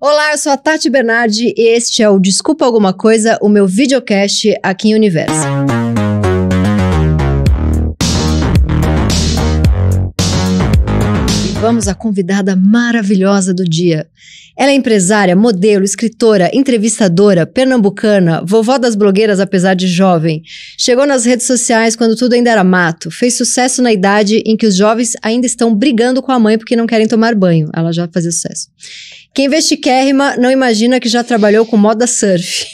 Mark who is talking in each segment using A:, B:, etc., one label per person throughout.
A: Olá, eu sou a Tati Bernardi e este é o Desculpa Alguma Coisa, o meu videocast aqui em Universo. Vamos à convidada maravilhosa do dia. Ela é empresária, modelo, escritora, entrevistadora, pernambucana, vovó das blogueiras apesar de jovem. Chegou nas redes sociais quando tudo ainda era mato. Fez sucesso na idade em que os jovens ainda estão brigando com a mãe porque não querem tomar banho. Ela já fazia sucesso. Quem veste chiquérrima não imagina que já trabalhou com moda surf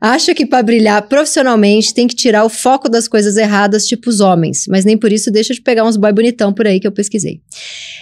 A: acha que para brilhar profissionalmente tem que tirar o foco das coisas erradas, tipo os homens, mas nem por isso deixa de pegar uns boy bonitão por aí que eu pesquisei.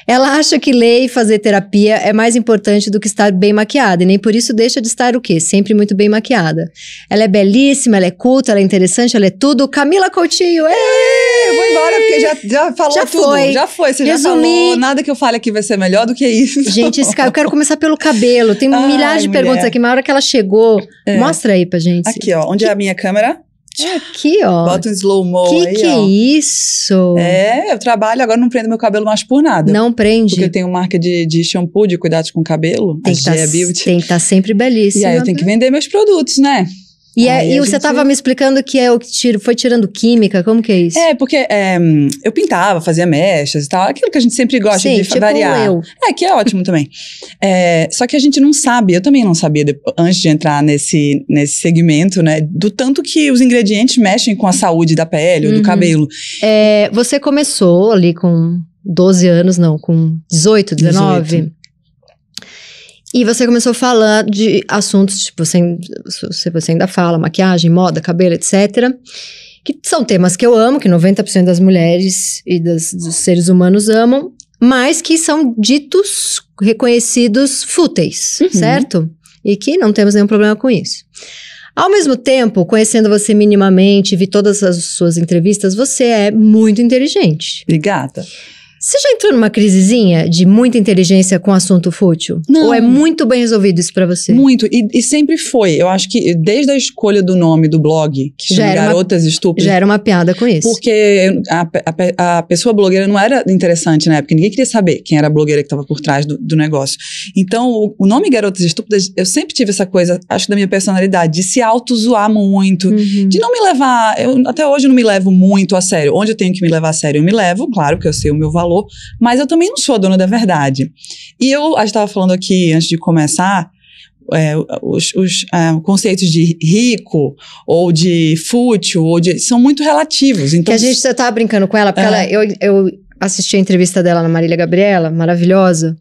A: Ela acha que ler e fazer terapia é mais importante do que estar bem maquiada, e nem por isso deixa de estar o quê? Sempre muito bem maquiada. Ela é belíssima, ela é culta, ela é interessante, ela é tudo. Camila Coutinho! Ei! Vou embora, porque já, já falou já tudo. Foi. Já
B: foi, você Resumi. já falou. Nada que eu fale aqui vai ser melhor do que isso. Gente, esse cara, eu quero começar pelo cabelo. Tem milhares de perguntas aqui. na hora que ela chegou, é. mostra aí pra gente. Aqui, ó. Onde é que... é a minha câmera? É aqui, ó. Bota um slow-mo que aí, que é isso? É, eu trabalho, agora não prendo meu cabelo mais por nada. Não prende? Porque eu tenho marca de, de shampoo, de cuidados com o cabelo, tem a tá, é Beauty. Tem que estar tá sempre belíssima. E aí eu tenho que né? vender meus produtos, né?
A: E, é, e você estava me explicando
B: que é o que tiro, foi tirando química, como que é isso? É, porque é, eu pintava, fazia mechas e tal, aquilo que a gente sempre gosta Sim, de tipo variar. Eu. É, que é ótimo também. É, só que a gente não sabe, eu também não sabia antes de entrar nesse, nesse segmento, né? Do tanto que os ingredientes mexem com a saúde da pele ou do uhum. cabelo.
A: É, você começou ali com 12 anos, não, com 18, 19. 18. E você começou a falar de assuntos, tipo, você, você ainda fala, maquiagem, moda, cabelo, etc. Que são temas que eu amo, que 90% das mulheres e das, dos seres humanos amam, mas que são ditos, reconhecidos fúteis, uhum. certo? E que não temos nenhum problema com isso. Ao mesmo tempo, conhecendo você minimamente, vi todas as suas entrevistas, você é muito inteligente. Obrigada. Você já entrou numa crisezinha de muita inteligência com assunto fútil?
B: Não. Ou é muito bem resolvido isso para você? Muito. E, e, sempre foi. Eu acho que desde a escolha do nome do blog, que já chama Garotas uma, Estúpidas. Já era
A: uma piada com isso.
B: Porque a, a, a, pessoa blogueira não era interessante na época. Ninguém queria saber quem era a blogueira que estava por trás do, do negócio. Então, o, o, nome Garotas Estúpidas, eu sempre tive essa coisa, acho, da minha personalidade, de se auto-zoar muito, uhum. de não me levar. Eu, até hoje eu não me levo muito a sério. Onde eu tenho que me levar a sério? Eu me levo, claro, porque eu sei o meu valor falou, mas eu também não sou a dona da verdade. E eu estava falando aqui antes de começar. É, os, os é, conceitos de rico ou de fútil ou de, são muito relativos. Então, que a gente, você
A: estava brincando com ela, porque é. ela, eu, eu assisti a entrevista dela na Marília Gabriela, maravilhosa.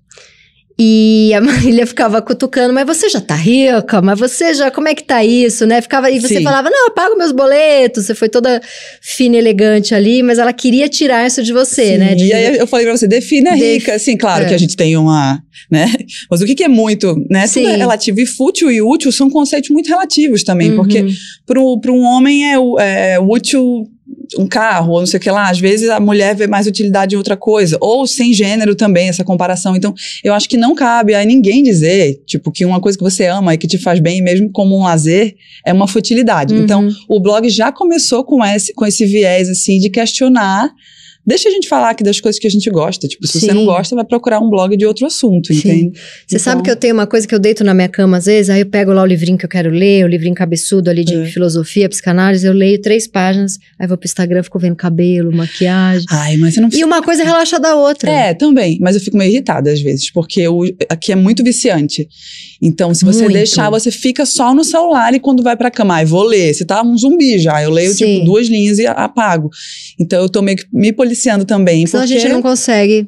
A: E a Marília ficava cutucando, mas você já tá rica, mas você já, como é que tá isso, né? Ficava, e você Sim. falava, não, eu pago meus boletos, você foi toda fina e elegante ali, mas ela queria tirar isso de você, Sim. né? De... E aí eu
B: falei pra você, defina rica, sim assim, claro é. que a gente tem uma, né? Mas o que, que é muito, né? É sim. é relativo e fútil e útil são conceitos muito relativos também, uhum. porque para um homem é, é útil um carro, ou não sei o que lá. Às vezes a mulher vê mais utilidade em outra coisa. Ou sem gênero também, essa comparação. Então, eu acho que não cabe a ninguém dizer, tipo, que uma coisa que você ama e que te faz bem, mesmo como um lazer, é uma futilidade. Então, uhum. Então, o blog já começou com esse, com esse viés, assim, de questionar Deixa a gente falar aqui das coisas que a gente gosta. Tipo, se Sim. você não gosta, vai procurar um blog de outro assunto, Sim. entende? Você então... sabe que eu tenho uma coisa que
A: eu deito na minha cama às vezes, aí eu pego lá o livrinho que eu quero ler, o livrinho cabeçudo ali de é. filosofia, psicanálise, eu leio três páginas, aí vou pro Instagram, fico vendo cabelo, maquiagem.
B: Ai, mas você não... E uma coisa é relaxa da outra. É, também. Mas eu fico meio irritada às vezes, porque eu, aqui é muito viciante. Então, se você muito. deixar, você fica só no celular e quando vai pra cama, ai, vou ler. Você tá um zumbi já. Eu leio, tipo, Sim. tipo, duas linhas e apago. Então, eu tô meio que me policiando policiando também. Senão porque a gente não consegue.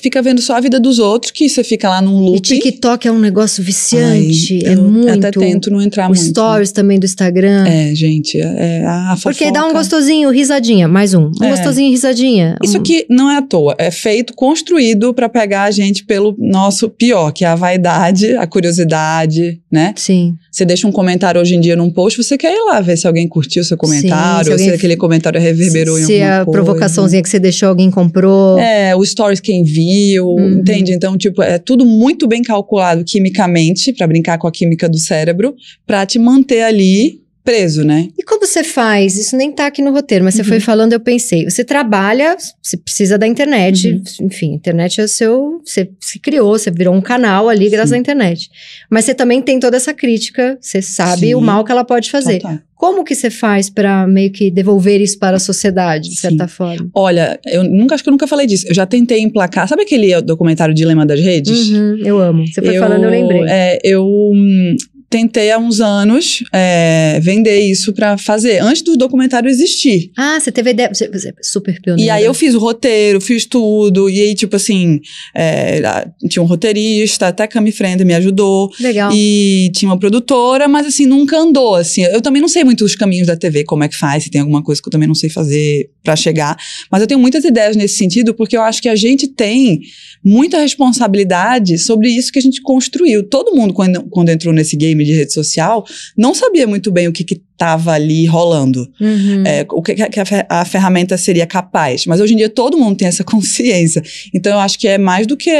B: Fica vendo só a vida dos outros, que você fica lá num loop. E TikTok é um negócio viciante. Ai, é muito. Até tento não entrar muito. Stories também do Instagram. É, gente. É,
A: é a fofoca. Porque dá um gostosinho, risadinha. Mais um. Um é. gostosinho,
B: risadinha. Isso aqui não é à toa. É feito, construído para pegar a gente pelo nosso pior, que é a vaidade, a curiosidade, né? Sim. Você deixa um comentário hoje em dia num post, você quer ir lá ver se alguém curtiu seu comentário, Sim, se, se aquele comentário reverberou se, em alguma coisa. Se a provocaçãozinha que você deixou, alguém comprou. É, o stories quem viu, uhum. entende? Então, tipo, é tudo muito bem calculado quimicamente, para brincar com a química do cérebro, para te manter ali preso, né? E como você
A: faz? Isso nem tá aqui no roteiro, mas uhum. você foi uhum. falando, eu pensei. Você trabalha, você precisa da internet, uhum. enfim, internet é o seu. Você se criou, você virou um canal ali Sim. graças à internet. Mas você também tem toda essa crítica, você sabe Sim. o mal que ela pode fazer. Como que você faz para meio que devolver isso para a sociedade, de certa forma?
B: Olha, eu nunca acho que eu nunca falei disso. Eu já tentei emplacar. Sabe aquele documentário Dilema das Redes? Uhum, eu amo. Você foi eu, falando, eu lembrei. É, eu, hum, tentei há uns anos é, vender isso para fazer, antes do documentário existir. Ah, você teve ideia, você, você é super pioneira. E aí eu fiz o roteiro, fiz tudo, e aí tipo assim, é, tinha um roteirista, até Cami Frenda me ajudou. Legal. E tinha uma produtora, mas assim, nunca andou, assim, eu também não sei muito os caminhos da TV, como é que faz, se tem alguma coisa que eu também não sei fazer para chegar, mas eu tenho muitas ideias nesse sentido, porque eu acho que a gente tem muita responsabilidade sobre isso que a gente construiu. Todo mundo, quando, quando entrou nesse game time de rede social, não sabia muito bem o que estava ali rolando, uhum. é, o que, que a, a, ferramenta seria capaz. Mas hoje em dia todo mundo tem essa consciência. Então eu acho que é mais do que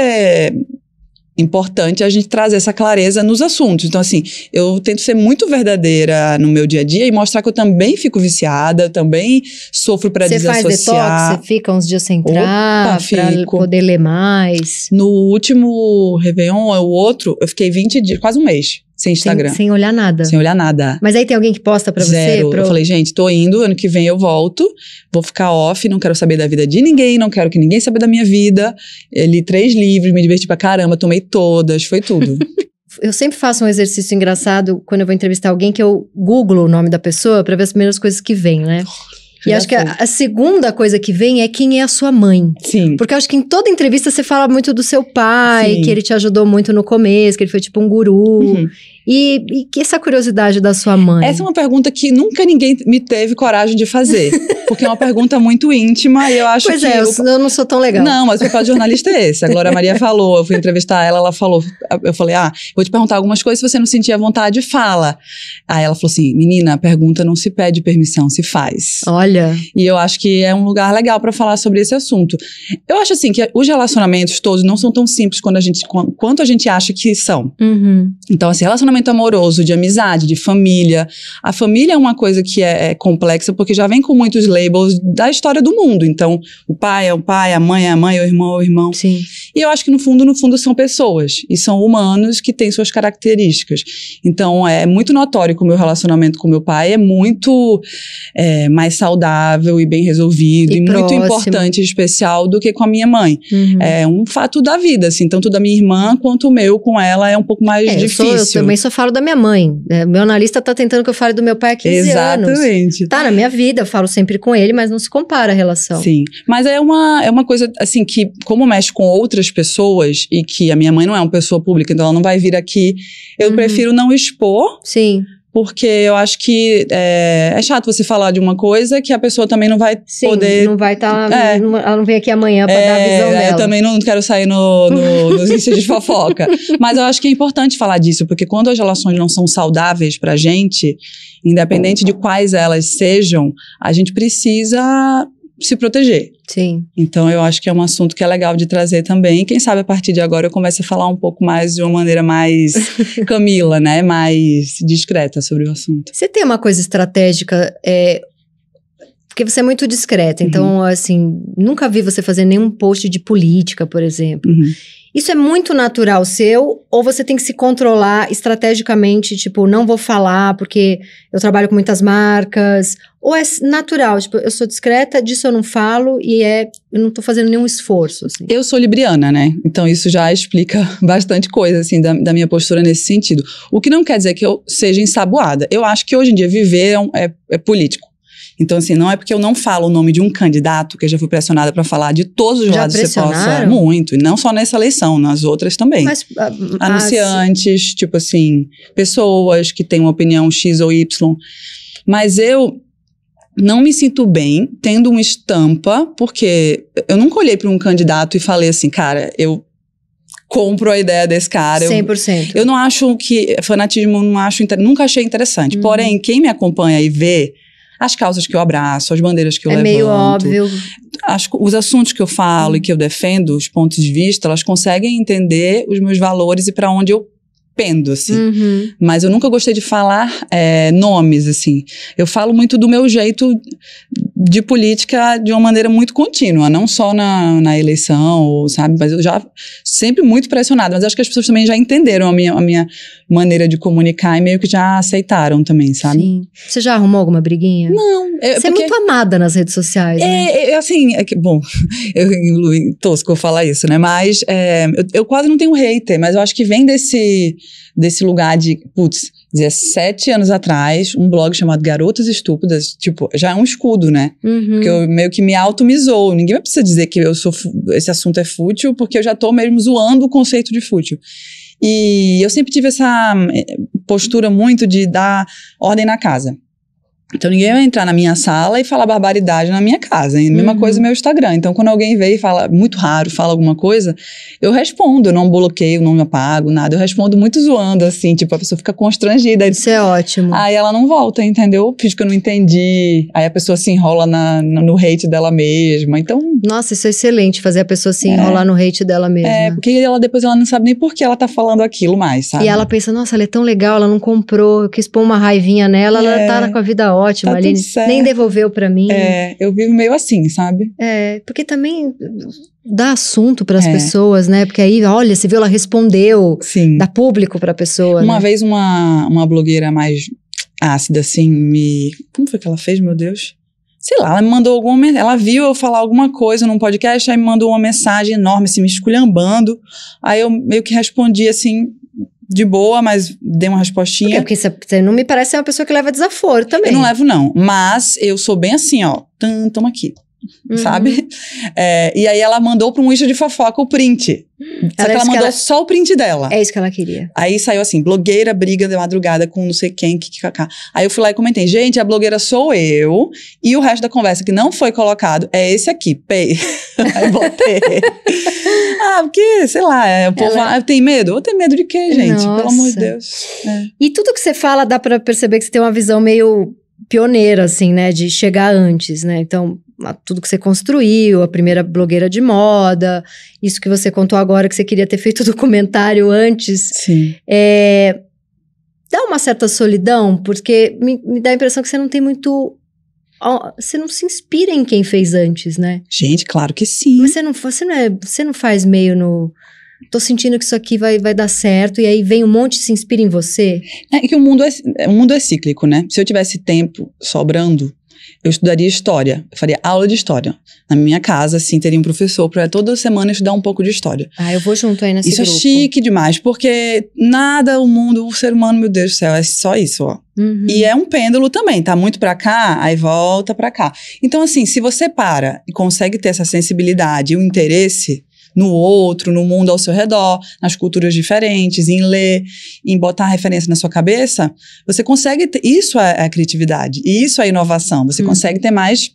B: importante a gente trazer essa clareza nos assuntos. Então, assim, eu tento ser muito verdadeira no meu dia a dia e mostrar que eu também fico viciada, eu também sofro para desassociar. Você faz detox? Você
A: fica uns dias sem entrar para poder
B: ler mais? No último Réveillon, o outro, eu fiquei 20 dias, quase um mês sem Instagram. Sem, sem, olhar nada. Sem olhar nada. Mas aí tem alguém que posta pra Zero. você? Pro... Eu falei, gente, tô indo, ano que vem eu volto, vou ficar off, não quero saber da vida de ninguém, não quero que ninguém saiba da minha vida. Eu li três livros, me diverti pra caramba, tomei todas, foi tudo. eu
A: sempre faço um exercício engraçado quando eu vou entrevistar alguém que eu googlo o nome da pessoa para ver as primeiras coisas que vem, né? Oh. E acho que a, a, segunda coisa que vem é quem é a sua mãe. Sim. Porque acho que em toda entrevista você fala muito do seu pai, Sim. que ele te ajudou muito no começo, que ele foi tipo um guru.
B: Uhum. E, e, que essa curiosidade da sua mãe? Essa é uma pergunta que nunca ninguém me teve coragem de fazer. Porque é uma pergunta muito íntima e eu acho pois que. Pois é, eu, eu, não sou tão legal. Não, mas o papel de jornalista é esse. A Glória Maria falou, eu fui entrevistar ela, ela falou. Eu falei, ah, vou te perguntar algumas coisas, se você não sentir a vontade, fala. Aí ela falou assim: menina, a pergunta não se pede permissão, se faz. Olha. E eu acho que é um lugar legal para falar sobre esse assunto. Eu acho assim que os relacionamentos todos não são tão simples quando a gente, quanto a gente acha que são. Uhum. Então, assim, relacionamento relacionamento amoroso, de amizade, de família. A família é uma coisa que é, é, complexa porque já vem com muitos labels da história do mundo. Então, o pai é o pai, a mãe é a mãe, o irmão é o irmão. Sim. E eu acho que no fundo, no fundo, são pessoas e são humanos que têm suas características. Então, é muito notório que o meu relacionamento com meu pai é muito é, mais saudável e bem resolvido e, e muito importante e especial do que com a minha mãe. Uhum. É um fato da vida, assim, tanto da minha irmã quanto o meu com ela é um pouco mais é, difícil. Eu, sou, eu também isso eu falo da minha mãe. Né? Meu analista tá tentando que eu fale do meu pai há 15 Exatamente. anos. Exatamente.
A: Tá na minha vida, eu falo sempre com ele, mas não se compara a relação. Sim.
B: Mas é uma, é uma coisa, assim, que como mexe com outras pessoas e que a minha mãe não é uma pessoa pública, então ela não vai vir aqui, eu uhum. prefiro não expor. Sim porque eu acho que é, é, chato você falar de uma coisa que a pessoa também não vai Sim, poder. Não vai estar. Tá, é, ela não vem aqui amanhã para é, dar a visão dela. Eu também não quero sair no, no, nos índices de fofoca. Mas eu acho que é importante falar disso, porque quando as relações não são saudáveis pra gente, independente de quais elas sejam, a gente precisa se proteger. Sim. Então eu acho que é um assunto que é legal de trazer também. Quem sabe a partir de agora eu comece a falar um pouco mais de uma maneira mais Camila, né? Mais discreta sobre o assunto.
A: Você tem uma coisa estratégica, é, porque você é muito discreta. Então, uhum. assim, nunca vi você fazer nenhum post de política, por exemplo. Uhum. Isso é muito natural seu, ou você tem que se controlar estrategicamente, tipo, não vou falar porque eu trabalho com muitas marcas, ou é natural, tipo, eu sou discreta, disso eu não falo e é, eu não tô fazendo nenhum esforço,
B: assim. Eu sou libriana, né? Então isso já explica bastante coisa, assim, da, da minha postura nesse sentido. O que não quer dizer que eu seja ensaboada. Eu acho que hoje em dia viver é, um, é, é político. Então, assim, não é porque eu não falo o nome de um candidato que eu já fui pressionada para falar de todos os já lados que você possa. Muito. E não só nessa eleição, nas outras também. Mas,
A: a, ah, ah, Anunciantes,
B: tipo assim, pessoas que têm uma opinião X ou Y. Mas eu não me sinto bem tendo uma estampa, porque eu nunca olhei para um candidato e falei assim, cara, eu compro a ideia desse cara. 100%. Eu, eu não acho que fanatismo, não acho, nunca achei interessante. Uhum. Porém, quem me acompanha e vê as causas que eu abraço, as bandeiras que eu é levanto. É meio óbvio. As, os assuntos que eu falo e que eu defendo, os pontos de vista, elas conseguem entender os meus valores e para onde eu pendo, assim. Uhum. Mas eu nunca gostei de falar é, nomes, assim. Eu falo muito do meu jeito de política de uma maneira muito contínua, não só na, na eleição, sabe? Mas eu já sempre muito pressionada, mas acho que as pessoas também já entenderam a minha, a minha maneira de comunicar e meio que já aceitaram também, sabe? Sim. Você já arrumou alguma briguinha? Não. Eu, é, Você é porque... é muito amada nas redes sociais, né? É, é assim, é que, bom, eu, tosco falar isso, né? Mas é, eu, eu quase não tenho hater, mas eu acho que vem desse, desse lugar de, putz, 17 anos atrás, um blog chamado Garotas Estúpidas, tipo, já é um escudo, né? Uhum. Porque eu meio que me automizou. Ninguém vai precisar dizer que eu sou esse assunto é fútil, porque eu já tô mesmo zoando o conceito de fútil. E eu sempre tive essa eh, postura muito de dar ordem na casa. Então ninguém vai entrar na minha sala e falar barbaridade na minha casa. Hein? Mesma uhum. coisa no meu Instagram. Então quando alguém vem e fala, muito raro, fala alguma coisa, eu respondo. Eu não bloqueio, não apago, nada. Eu respondo muito zoando, assim. Tipo, a pessoa fica constrangida. Isso é ótimo. Aí ela não volta, entendeu? Fiz que eu não entendi. Aí a pessoa se enrola na, no hate dela mesma. Então... Nossa, isso é excelente, fazer a pessoa se é. enrolar é, no hate dela é, mesma. É, porque ela depois ela não sabe nem por que ela tá falando aquilo mais, sabe? E ela pensa,
A: nossa, ela é tão legal, ela não comprou, eu quis pôr uma raivinha nela, é. ela tá com a vida ótima ótimo, tá nem devolveu para mim. É, eu vivo meio assim, sabe? É, porque também dá assunto para as é. pessoas, né? Porque aí, olha, você viu, ela respondeu. Sim. Dá público para a pessoa.
B: Uma né? vez uma, uma blogueira mais ácida, assim, me. Como foi que ela fez, meu Deus? sei lá, ela me mandou alguma. Ela viu eu falar alguma coisa num podcast, aí me mandou uma mensagem enorme, assim, me esculhambando. Aí eu meio que respondi assim, de boa, mas dei uma respostinha. Porque, porque você não me parece ser uma pessoa que leva desaforo também. Eu não levo, não. Mas eu sou bem assim, ó. Tam, tamo aqui. Uhum. Sabe? É, e aí ela mandou para um lixo de fofoca o print. Só ela que ela mandou que ela... só o print dela. É isso que ela queria. Aí saiu assim: blogueira briga de madrugada com não sei quem, que kkk. Aí eu fui lá e comentei: gente, a blogueira sou eu. E o resto da conversa que não foi colocado é esse aqui, pei. aí botei. ah, porque, sei lá, é, o povo ela... Ah, tem medo? Eu tenho medo de quê, gente? Nossa. Pelo amor de Deus. É.
A: E tudo que você fala dá para perceber que você tem uma visão meio pioneira, assim, né? De chegar antes, né? Então, tudo que você construiu, a primeira blogueira de moda, isso que você contou agora que você queria ter feito o documentário antes. Sim. É, dá uma certa solidão, porque me, me dá a impressão que você não tem muito você não se inspira em quem fez antes, né? Gente, claro que sim. Mas você não, você não, é, você não faz meio no. Tô sentindo que isso aqui vai, vai dar certo, e aí vem um monte se inspira
B: em você. É que o mundo é, o mundo é cíclico, né? Se eu tivesse tempo sobrando, eu estudaria história. Eu faria aula de história. Na minha casa, assim, teria um professor para toda semana estudar um pouco de história. Ah, eu vou junto aí nesse Isso é grupo. é chique demais, porque nada, o mundo, o ser humano, meu Deus do céu, é só isso, ó. Uhum. E é um pêndulo também, tá muito para cá, aí volta para cá. Então, assim, se você para e consegue ter essa sensibilidade e o interesse, no outro, no mundo ao seu redor, nas culturas diferentes, em ler, em botar referência na sua cabeça, você consegue. Ter, isso é a é criatividade, isso é inovação. Você hum. consegue ter mais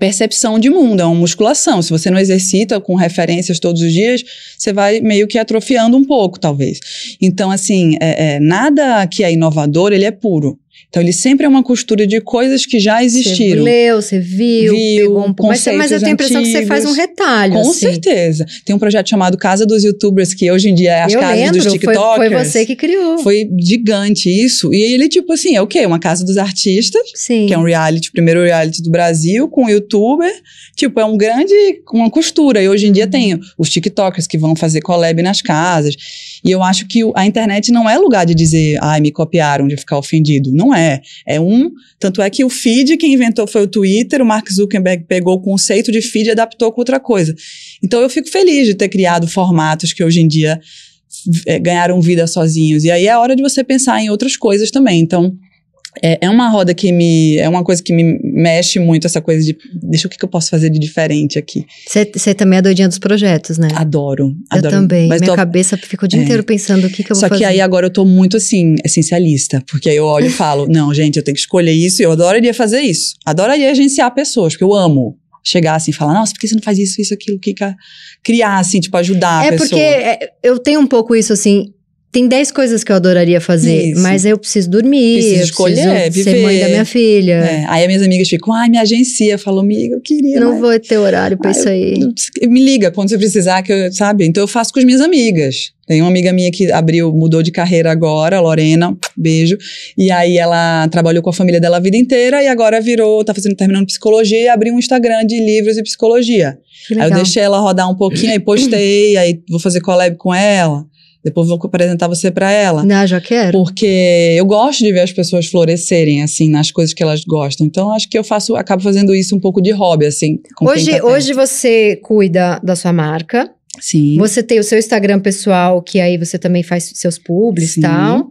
B: percepção de mundo, é uma musculação. Se você não exercita com referências todos os dias, você vai meio que atrofiando um pouco, talvez. Então, assim, é, é, nada que é inovador, ele é puro. Então ele sempre é uma costura de coisas que já existiram. Você
A: leu, você viu, viu pegou um pouco. Mas, mas eu tenho a impressão que você faz um retalho. Com assim. certeza.
B: Tem um projeto chamado Casa dos Youtubers, que hoje em dia é as eu casas lembro, dos TikTokers. Foi, foi você
A: que criou. Foi
B: gigante isso. E ele, tipo assim, é o quê? Uma casa dos artistas, Sim. que é um reality, o primeiro reality do Brasil, com um youtuber. Tipo, é um grande, uma costura. E hoje em dia uhum. tem os TikTokers que vão fazer collab nas casas. E eu acho que a internet não é lugar de dizer, ai, me copiaram, de ficar ofendido. Não é. É um. Tanto é que o feed, quem inventou foi o Twitter, o Mark Zuckerberg pegou o conceito de feed e adaptou com outra coisa. Então eu fico feliz de ter criado formatos que hoje em dia é, ganharam vida sozinhos. E aí é hora de você pensar em outras coisas também. Então, é, é, uma roda que me. É uma coisa que me mexe muito, essa coisa de. Deixa o que, que eu posso fazer de diferente aqui. Você também é doidinha dos projetos, né? Adoro. Eu adoro. também. Mas Minha tô, cabeça fica o dia é, inteiro
A: pensando o que, que eu vou fazer. Só que aí
B: agora eu tô muito assim, essencialista. Porque aí eu olho e falo: não, gente, eu tenho que escolher isso. Eu adoraria fazer isso. Adoraria agenciar pessoas, porque eu amo chegar assim e falar, nossa, por que você não faz isso, isso, aquilo, que criar, assim, tipo, ajudar é a pessoa. É porque eu
A: tenho um pouco isso, assim, tem 10 coisas que eu adoraria
B: fazer, Isso. mas eu preciso dormir, preciso escolher, eu preciso viver. É, ser mãe da minha filha. É. Aí as minhas amigas ficam, ai, me agencia. Eu falo, amiga, eu queria. Não mas... Né? vou ter horário para isso aí. Eu, me liga quando você precisar, que eu, sabe? Então eu faço com as minhas amigas. Tem uma amiga minha que abriu, mudou de carreira agora, Lorena, beijo. E aí ela trabalhou com a família dela a vida inteira e agora virou, tá fazendo, terminando psicologia e abriu um Instagram de livros e psicologia. Aí eu deixei ela rodar um pouquinho, aí postei, aí vou fazer collab com ela. Depois vou apresentar você para ela. Ah, já quero. Porque eu gosto de ver as pessoas florescerem, assim, nas coisas que elas gostam. Então, acho que eu faço, acabo fazendo isso um pouco de hobby, assim. Hoje, tá hoje
A: você cuida da sua marca. Sim. Você tem o seu Instagram pessoal, que aí você também faz seus publis e tal.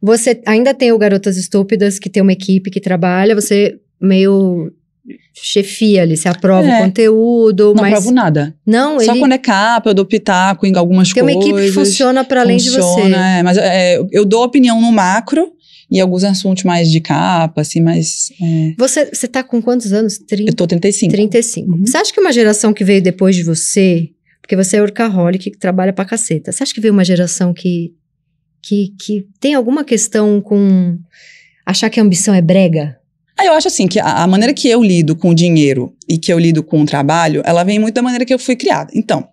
A: Você ainda tem o Garotas Estúpidas, que tem uma equipe que trabalha. Você meio chefia ali, você aprova é. o
B: conteúdo,
A: não mas... Não aprovo nada. Não, Só ele... quando é
B: capa, eu dou pitaco em algumas Tem coisas. Tem uma equipe que funciona para além funciona, de você. É, mas é, eu dou opinião no macro e alguns assuntos mais de capa, assim, Mas É... Você, você tá com quantos anos? 30? Eu tô 35. 35. Uhum. Você acha que uma geração que veio depois de você...
A: Porque você é workaholic que trabalha pra caceta. Você acha que veio uma geração que, que, que tem alguma questão com achar que a ambição é brega?
B: Aí eu acho assim que a, maneira que eu lido com o dinheiro e que eu lido com o trabalho, ela vem muito da maneira que eu fui criada. Então,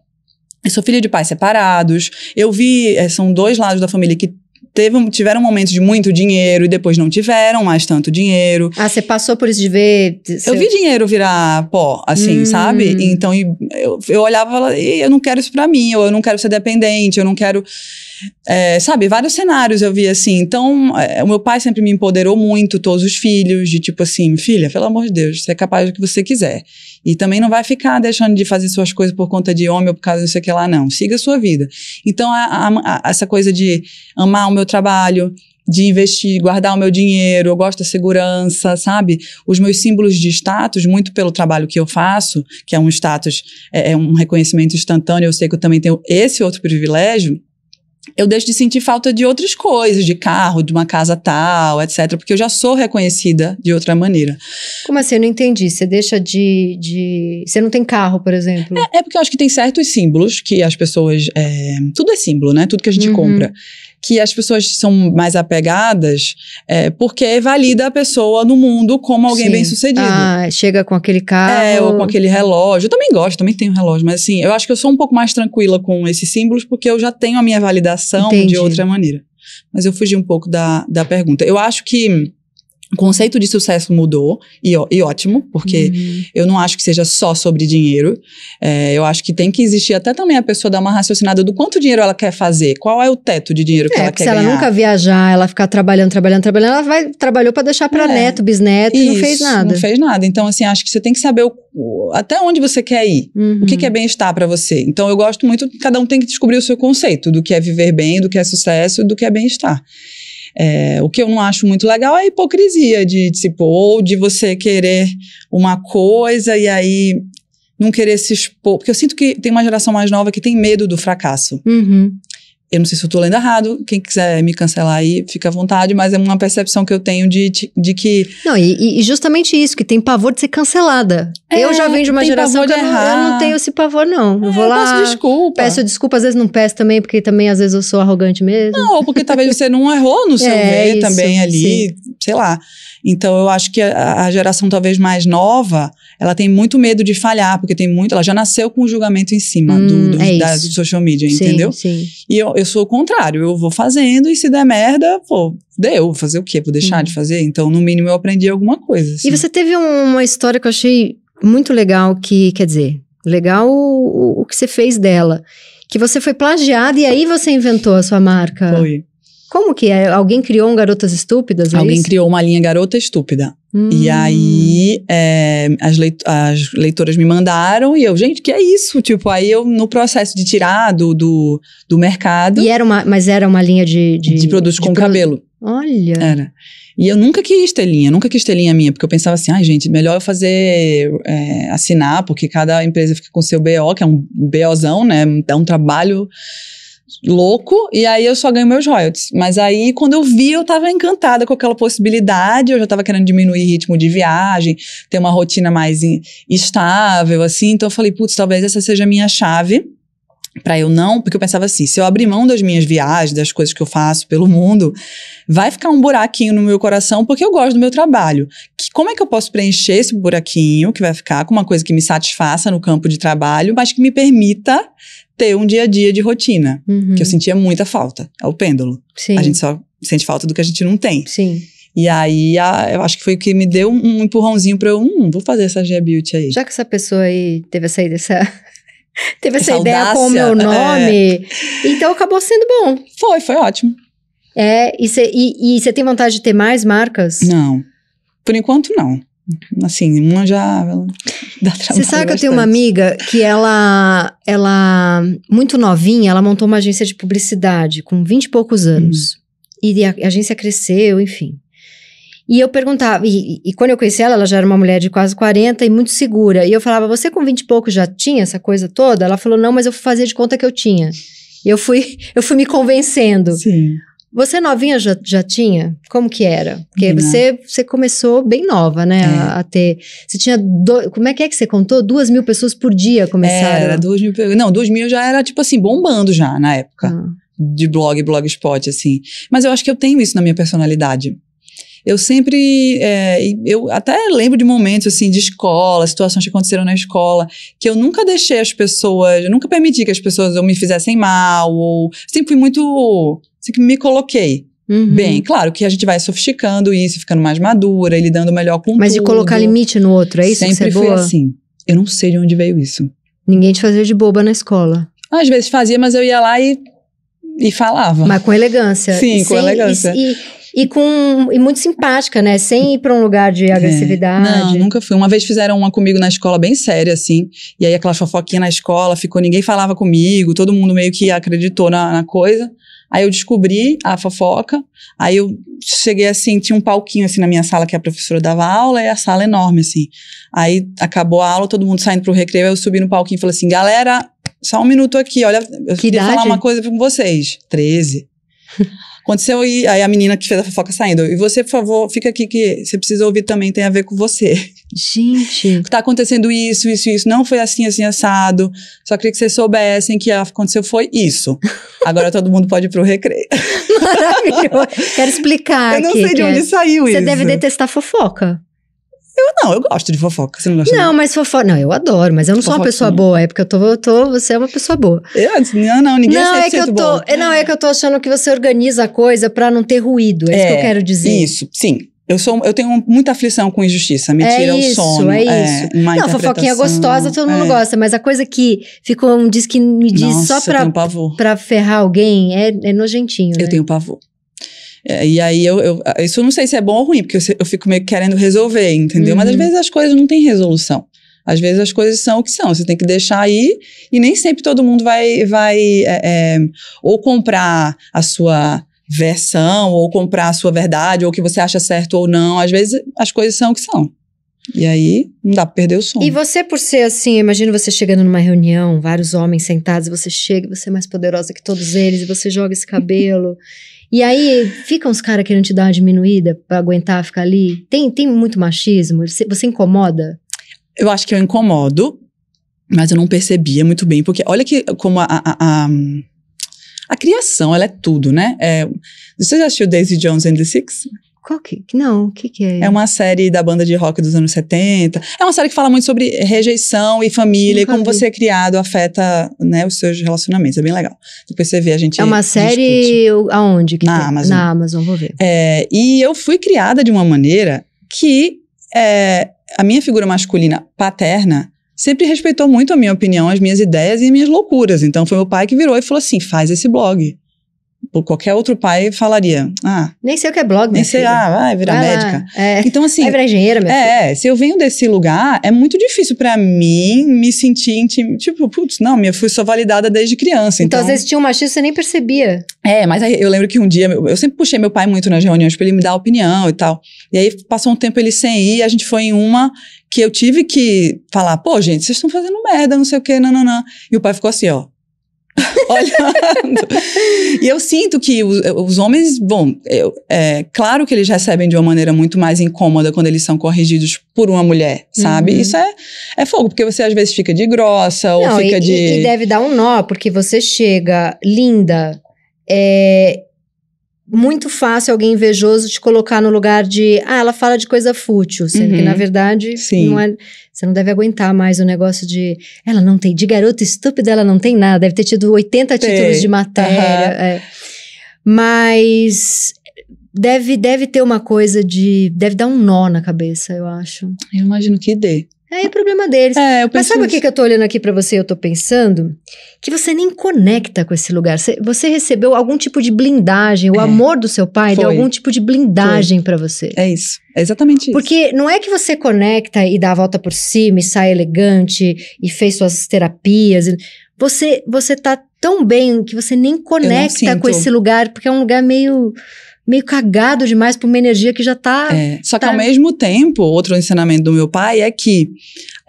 B: eu sou filha de pais separados. Eu vi, eh, são dois lados da família que teve, tiveram momentos de muito dinheiro e depois não tiveram mais tanto dinheiro. Ah, você passou por isso de ver. Seu... Eu vi dinheiro virar pó, assim, hum. sabe? Então eu, eu olhava e eu não quero isso para mim, ou eu não quero ser dependente, eu não quero. É, sabe, vários cenários eu vi assim. Então, é, o meu pai sempre me empoderou muito, todos os filhos, de tipo assim, filha, pelo amor de Deus, você é capaz do que você quiser. E também não vai ficar deixando de fazer suas coisas por conta de homem ou por causa não sei o que lá, não. Siga a sua vida. Então, a, a, a, essa coisa de amar o meu trabalho, de investir, guardar o meu dinheiro, eu gosto da segurança, sabe? Os meus símbolos de status, muito pelo trabalho que eu faço, que é um status, é, é um reconhecimento instantâneo, eu sei que eu também tenho esse outro privilégio eu deixo de sentir falta de outras coisas, de carro, de uma casa tal, etc. Porque eu já sou reconhecida de outra maneira. Como assim?
A: Eu não entendi. Você deixa de. de... Você não tem carro, por exemplo?
B: É, é porque eu acho que tem certos símbolos que as pessoas. É... Tudo é símbolo, né? Tudo que a gente uhum. compra que as pessoas são mais apegadas é, porque valida a pessoa no mundo como alguém bem sucedido. Ah, chega com aquele carro. É, ou com aquele relógio. Eu também gosto, também tenho relógio, mas assim, eu acho que eu sou um pouco mais tranquila com esses símbolos porque eu já tenho a minha validação Entendi. de outra maneira. Mas eu fugi um pouco da, da pergunta. Eu acho que o conceito de sucesso mudou, e, e ótimo, porque uhum. eu não acho que seja só sobre dinheiro. É, eu acho que tem que existir até também a pessoa dar uma raciocinada do quanto dinheiro ela quer fazer, qual é o teto de dinheiro que é, ela quer se ganhar. Se ela nunca
A: viajar, ela ficar trabalhando, trabalhando, trabalhando, ela vai, trabalhou para deixar para é. neto, bisneto, Isso, e não fez nada. Não fez
B: nada. Então, assim, acho que você tem que saber o, o, até onde você quer ir, uhum. o que, uhum. que é bem-estar para você. Então, eu gosto muito que cada um tem que descobrir o seu conceito do que é viver bem, do que é sucesso, do que é bem-estar. É, o que eu não acho muito legal é a hipocrisia de, tipo, ou de você querer uma coisa e aí não querer se expor. Porque eu sinto que tem uma geração mais nova que tem medo do fracasso. Uhum. Eu não sei se eu tô lendo errado, quem quiser me cancelar aí, fica à vontade, mas é uma percepção que eu tenho de, de, de que. Não, e, e, justamente isso, que tem pavor de ser cancelada. É, eu já venho de uma geração que eu não, eu não, tenho
A: esse pavor, não. Eu é, vou lá. Eu peço desculpa. Peço desculpa, às vezes não peço também, porque também às vezes eu sou arrogante mesmo. Não, ou porque talvez você
B: não errou no seu é, ver também ali, sim. sei lá. Então eu acho que a, a, geração talvez mais nova, ela tem muito medo de falhar, porque tem muito, ela já nasceu com o julgamento em cima hum, do, do, é da, do, social media, sim, entendeu? Sim. E eu, eu sou o contrário, eu vou fazendo e se der merda, pô, deu, vou fazer o quê? Vou deixar hum. de uhum. fazer? Então, no mínimo, eu aprendi alguma coisa. Assim. E você
A: teve uma história que eu achei muito legal, que quer dizer, legal o, o que você fez dela. Que você foi plagiada e aí você inventou a sua marca. Foi. Como que é? Alguém criou um Garotas Estúpidas? É Alguém isso? criou
B: uma linha Garota Estúpida. Hum. E aí é, as, leit as, leitoras me mandaram e eu, gente, que é isso? Tipo, aí eu no processo de tirar do, do, do mercado. E era uma, mas era uma linha de. De, de produtos de com cabelo. Olha. Era. E eu nunca quis ter linha, nunca quis ter linha minha, porque eu pensava assim, ai ah, gente, melhor eu fazer, é, assinar, porque cada empresa fica com seu BO, que é um BOzão, né? Dá um trabalho louco, e aí eu só ganho meus royalties. Mas aí, quando eu vi, eu tava encantada com aquela possibilidade, eu já tava querendo diminuir ritmo de viagem, ter uma rotina mais estável, assim. Então eu falei, putz, talvez essa seja a minha chave para eu não, porque eu pensava assim, se eu abrir mão das minhas viagens, das coisas que eu faço pelo mundo, vai ficar um buraquinho no meu coração porque eu gosto do meu trabalho. Que, como é que eu posso preencher esse buraquinho que vai ficar com uma coisa que me satisfaça no campo de trabalho, mas que me permita ter um dia a dia de rotina, uhum. que eu sentia muita falta. É o pêndulo. Sim. A gente só sente falta do que a gente não tem. Sim. E aí, a, eu acho que foi o que me deu um, um empurrãozinho pra eu, hum, vou fazer essa G-Beauty aí.
A: Já que essa pessoa aí teve essa, teve essa, essa ideia audácia, com o meu é. nome, é... então acabou sendo bom. Foi, foi ótimo. É, e você tem vontade de ter mais marcas? Não. Por enquanto, não. Assim, uma já dá trabalho. Você sabe que eu tenho uma amiga que ela, ela muito novinha, ela montou uma agência de publicidade com 20 e poucos hum. anos. Hum. E a agência cresceu, enfim. E eu perguntava, e, e, quando eu conheci ela, ela já era uma mulher de quase 40 e muito segura. E eu falava, você com 20 e pouco já tinha essa coisa toda? Ela falou, não, mas eu fui fazer de conta que eu tinha. E eu fui, eu fui me convencendo. Sim. Você novinha já, já tinha? Como que era? Porque você, você começou bem nova, né? É. A, a, ter. Você tinha. Do, como é que é que você contou? Duas mil pessoas por dia começaram? Era,
B: duas mil. Não, duas mil já era, tipo assim, bombando já na época. Ah. De blog, blogspot, assim. Mas eu acho que eu tenho isso na minha personalidade eu sempre, é, eu até lembro de momentos assim de escola, situações que aconteceram na escola, que eu nunca deixei as pessoas, eu nunca permiti que as pessoas ou me fizessem mal, ou sempre fui muito, sempre me coloquei. Uhum. Bem, claro que a gente vai sofisticando isso, ficando mais madura ele lidando melhor com Mas tudo. de colocar limite no
A: outro, é isso Sempre que você é boa? foi assim. Eu não sei de onde veio isso. Ninguém te fazia de boba na escola.
B: Às vezes fazia, mas eu ia lá e, e falava. Mas com elegância. Sim, com elegância. E, e e com e muito
A: simpática, né? Sem ir para um lugar de agressividade. É, não,
B: nunca fui. Uma vez fizeram uma comigo na escola bem séria, assim. E aí aquela fofoquinha na escola, ficou, ninguém falava comigo, todo mundo meio que acreditou na, na coisa. Aí eu descobri a fofoca, aí eu cheguei assim, tinha um palquinho assim na minha sala que a professora dava aula e a sala é enorme assim. Aí acabou a aula, todo mundo saindo pro recreio, eu subi no palquinho e falei assim: "Galera, só um minuto aqui, olha, eu que queria idade? falar uma coisa com vocês". 13. Aconteceu e aí a menina que fez a fofoca saindo. E você, por favor, fica aqui que você precisa ouvir também, tem a ver com você. Gente. Tá acontecendo isso, isso, isso. Não foi assim, assim, assado. Só queria que vocês soubessem que aconteceu foi isso. Agora todo mundo pode ir pro recreio. Maravilhoso.
A: Quero explicar. Eu não aqui, sei de onde é. saiu você isso. Você deve detestar fofoca.
B: Eu não, eu gosto de fofoca. Você não gosta? Não,
A: de... mas fofoca. Não, eu adoro, mas eu não fofoca, sou uma pessoa boa. É porque eu tô, eu tô. Você é uma pessoa boa.
B: Eu, não, não, ninguém não, é que eu tô, boa. É,
A: não, é que eu tô achando que você organiza a coisa pra não ter
B: ruído. É, é isso que eu é, quero dizer. Isso, sim. Eu, sou, eu tenho muita aflição com injustiça, me é tira isso, o sono. É, é isso. Não, fofoquinha é gostosa, todo mundo é. gosta,
A: mas a coisa que ficou um diz que me diz Nossa, só pra, um pra ferrar alguém é, é nojentinho. Eu né? tenho pavor.
B: É, e aí eu, eu, Isso eu não sei se é bom ou ruim, porque eu, eu fico meio querendo resolver, entendeu? Uhum. Mas às uhum. vezes as coisas não têm resolução. Às vezes as coisas são o que são, você tem que deixar aí e nem sempre todo mundo vai, vai é, é, ou comprar a sua versão, ou comprar a sua verdade, ou o que você acha certo ou não. Às vezes as coisas são o que são. E aí, não dá pra perder o sono. E
A: você, por ser assim, imagina você chegando numa reunião, vários homens sentados, você chega, você é mais poderosa que todos eles, e você joga esse cabelo. E aí ficam os caras querendo te dar uma diminuída para aguentar ficar ali. Tem, tem muito machismo? Você, você incomoda?
B: Eu acho que eu incomodo, mas eu não percebia muito bem, porque olha que como a, a, a, a criação, ela é tudo, né? É, você já assistiu Daisy Jones and the Six?
A: Qual que? Não, o que, que é? É uma
B: série da banda de rock dos anos 70. É uma série que fala muito sobre rejeição e família e como vi. você é criado afeta né, os seus relacionamentos. É bem legal. Depois você vê a gente. É uma série
A: discute. aonde? Que Na tem? Amazon. Na Amazon, vou
B: ver. É, e eu fui criada de uma maneira que é, a minha figura masculina paterna sempre respeitou muito a minha opinião, as minhas ideias e as minhas loucuras. Então foi meu pai que virou e falou assim: faz esse blog qualquer outro pai falaria: Ah. Nem sei o que é blog, Nem sei, filha. ah, vai virar vai ah, médica. É. Então, assim. Vai virar engenheira, mesmo. É, é, se eu venho desse lugar, é muito difícil para mim me sentir intim... Tipo, putz, não, minha fui só validada desde criança. Então, então, às vezes tinha um machismo você nem percebia. É, mas aí eu lembro que um dia, eu sempre puxei meu pai muito nas reuniões pra ele me dar opinião e tal. E aí passou um tempo ele sem ir, a gente foi em uma que eu tive que falar: pô, gente, vocês estão fazendo merda, não sei o quê, não E o pai ficou assim, ó. olhando. e eu sinto que os, os homens, bom, eu, é claro que eles recebem de uma maneira muito mais incômoda quando eles são corrigidos por uma mulher, sabe? Uhum. Isso é, é fogo, porque você às vezes fica de grossa Não, ou fica e, de. E deve
A: dar um nó, porque você chega linda, é, muito fácil alguém invejoso te colocar no lugar de, ah, ela fala de coisa fútil, sendo uhum. que na uhum. verdade Sim. não é, você não deve aguentar mais o negócio de, ela não tem, de garoto estúpido ela não tem nada, deve ter tido 80 tem. títulos de matéria. Uhum. É. Mas deve deve ter uma coisa de, deve dar um nó na cabeça, eu acho. Eu imagino que dê. Aí é problema deles. É, eu Mas sabe o que, que eu tô olhando aqui para você? Eu tô pensando que você nem conecta com esse lugar. Você, recebeu algum tipo de blindagem. O é. amor do seu pai Foi. deu algum tipo de blindagem para você. É isso. É exatamente isso. Porque não é que você conecta e dá a volta por cima e sai elegante e fez suas terapias. Você, você tá tão bem que você nem conecta com esse lugar, porque é um lugar meio meio
B: cagado demais por uma energia que já tá. É, só que tá... ao mesmo tempo, outro ensinamento do meu pai é que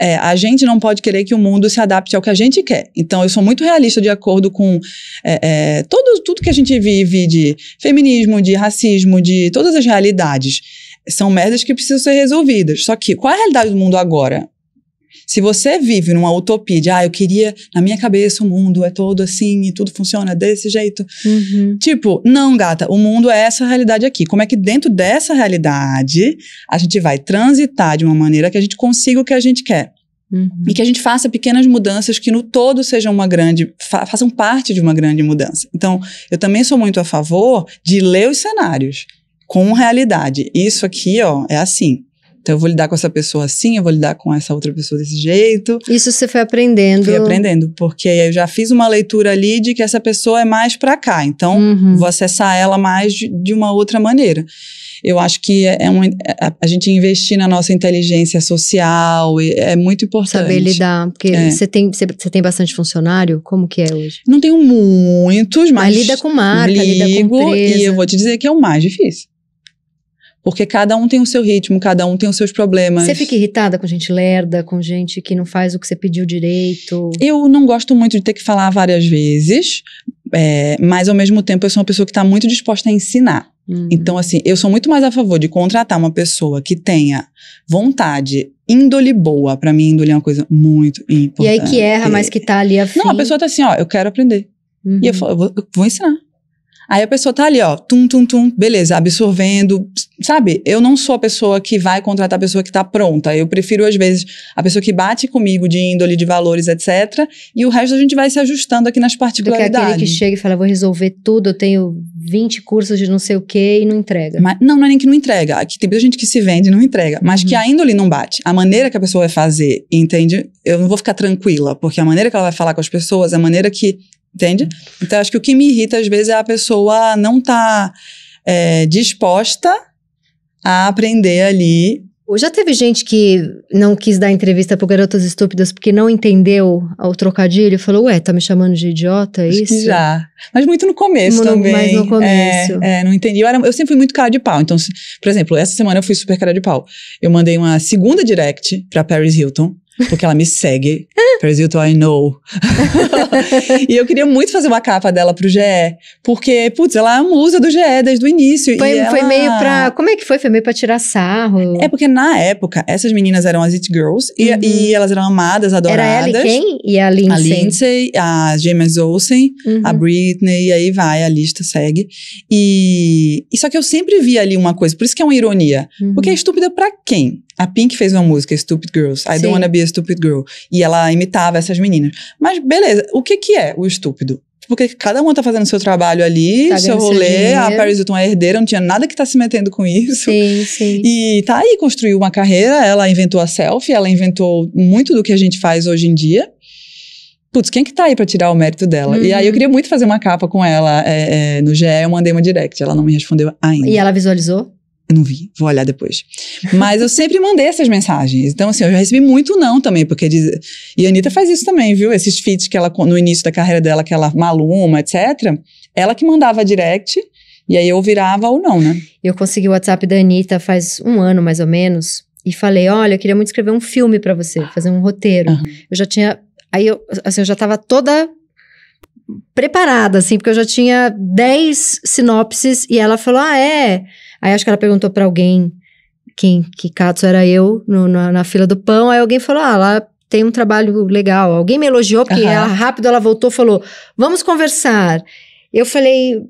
B: é, a gente não pode querer que o mundo se adapte ao que a gente quer. Então, eu sou muito realista de acordo com é, é todo, tudo que a gente vive de feminismo, de racismo, de todas as realidades. São merdas que precisam ser resolvidas. Só que qual é a realidade do mundo agora? Se você vive numa utopia de, ah, eu queria, na minha cabeça o mundo é todo assim e tudo funciona desse jeito. Uhum. Tipo, não, gata, o mundo é essa realidade aqui. Como é que dentro dessa realidade a gente vai transitar de uma maneira que a gente consiga o que a gente quer? Uhum. E que a gente faça pequenas mudanças que no todo sejam uma grande, fa façam parte de uma grande mudança. Então, eu também sou muito a favor de ler os cenários com realidade. Isso aqui, ó, é assim. Então eu vou lidar com essa pessoa assim, eu vou lidar com essa outra pessoa desse jeito. Isso você foi aprendendo. Fui aprendendo, porque eu já fiz uma leitura ali de que essa pessoa é mais para cá, então uhum. vou acessar ela mais de, de uma outra maneira eu acho que é, é um, é, a gente investir na nossa inteligência social é muito importante. Saber lidar, porque é. você, tem, você, tem bastante funcionário? Como que é hoje? Não tenho muitos, mas... Mas lida com marca, ligo, lida com empresa. E eu vou te dizer que é o mais difícil. Porque cada um tem o seu ritmo, cada um tem os seus problemas. Você fica irritada com gente
A: lerda, com gente que não faz o que você pediu direito?
B: Eu não gosto muito de ter que falar várias vezes, é, mas ao mesmo tempo eu sou uma pessoa que está muito disposta a ensinar. Uhum. Então, assim, eu sou muito mais a favor de contratar uma pessoa que tenha vontade, índole boa. Para mim, índole é uma coisa muito importante. E aí que erra, mas que tá ali a afim. Não, a pessoa tá assim, ó, eu quero aprender. Uhum. E eu, uhum. falo, eu, vou, eu vou ensinar. Aí a pessoa tá ali, ó, tum, tum, tum, beleza, absorvendo. Sabe, eu não sou a pessoa que vai contratar a pessoa que tá pronta. Eu prefiro, às vezes, a pessoa que bate comigo de índole, de valores, etc. E o resto a gente vai se ajustando aqui nas particularidades. Do que aquele que chega e fala, vou
A: resolver tudo, eu tenho 20 cursos
B: de não sei o quê e não entrega. Mas, não, não é nem que não entrega. Aqui tem muita gente que se vende e não entrega. Mas uhum. que a índole não bate. A maneira que a pessoa vai fazer, entende? Eu não vou ficar tranquila, porque a maneira que ela vai falar com as pessoas, a maneira que Entende? Então, acho que o que me irrita às vezes é a pessoa não tá é, disposta a aprender ali. Já teve gente que não
A: quis dar entrevista pro Garotas Estúpidas porque não entendeu o trocadilho e falou, ué, tá me chamando de idiota, é isso? já. Mas muito no começo no, também. Mas no é, começo. É, é não
B: entendi. Eu, era, eu, sempre fui muito cara de pau. Então, se, por exemplo, essa semana eu fui super cara de pau. Eu mandei uma segunda direct pra Paris Hilton porque ela me segue. Brasil to I know. e eu queria muito fazer uma capa dela pro GE. Porque, putz, ela é uma musa do GE desde o início. Foi, ela... meio pra. Como é que foi? Foi meio pra tirar sarro. É porque na época, essas meninas eram as It Girls. E, uhum. e elas eram amadas, adoradas. Era ela e quem? E a Lindsay. A Lindsay, a James Olsen, uhum. a Britney. E aí vai, a lista segue. E, e só que eu sempre vi ali uma coisa. Por isso que é uma ironia. Uhum. Porque é estúpida pra quem? A Pink fez uma música, Stupid Girls. I Sim. don't wanna be a Stupid Girl. E ela imitava essas meninas. Mas beleza, o que, que é o estúpido? Porque cada uma tá fazendo seu trabalho ali, tá seu rolê. Seu a Paris Hilton é herdeira, não tinha nada que tá se metendo com isso. Sim, sim. E tá aí, construiu uma carreira, ela inventou a selfie, ela inventou muito do que a gente faz hoje em dia putz, quem é que tá aí pra tirar o mérito dela? Uhum. E aí eu uhum. queria muito fazer uma capa com ela é, é, no GE, eu mandei uma direct, ela não me respondeu ainda. E ela visualizou? Eu não vi, vou olhar depois. Mas eu sempre mandei essas mensagens. Então, assim, eu já recebi muito não também, porque diz... E a Anitta faz isso também, viu? Esses feats que ela, no início da carreira dela, que ela maluma, etc. Ela que mandava direct, e aí eu virava ou não, né?
A: Eu consegui o WhatsApp da Anitta faz um ano, mais ou menos, e falei, olha, eu queria muito escrever um filme para você, fazer um roteiro. Uhum. Eu já tinha... Aí eu, assim, eu já tava toda preparada, assim, porque eu já tinha 10 sinopses, e ela falou, ah, é... Aí acho que ela perguntou para alguém quem que Katsu era eu no, na, na, fila do pão. Aí alguém falou: Ah, lá tem um trabalho legal. Alguém me elogiou, porque uhum. ela, rápido ela voltou falou: Vamos conversar. Eu falei,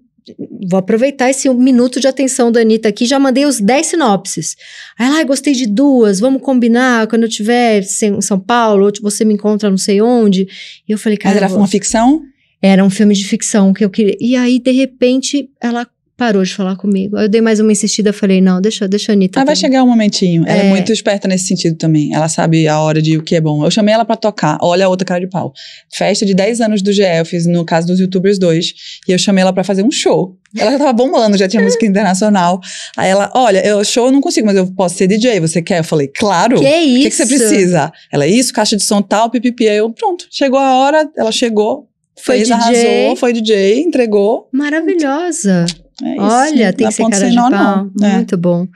A: vou aproveitar esse minuto de atenção da Anitta aqui, já mandei os 10 sinopses. Aí ela, gostei de duas, vamos combinar, quando eu tiver em São Paulo, ou você me encontra não sei onde. E eu falei, cara... Mas era uma ficção? Era um filme de ficção que eu queria. E aí, de repente, ela parou de falar comigo. Aí eu dei mais uma insistida, falei, não, deixa, deixa a Anitta. Ah, vai chegar um
B: momentinho. Ela é... é... muito esperta nesse sentido também. Ela sabe a hora de o que é bom. Eu chamei ela para tocar, olha a outra cara de pau. Festa de 10 anos do GE, eu fiz no caso dos youtubers 2, e eu chamei ela para fazer um show. Ela já tava bombando, já tinha música internacional. Aí ela, olha, eu, show eu não consigo, mas eu posso ser DJ, você quer? Eu falei, claro. Que é isso? O que, que você precisa? Ela, é isso, caixa de som tal, pipipi. Aí eu, pronto, chegou a hora, ela chegou, foi fez, DJ. arrasou, foi
A: DJ, entregou. Maravilhosa. É Olha, tem que ser cara de pau. Não, é. Muito bom.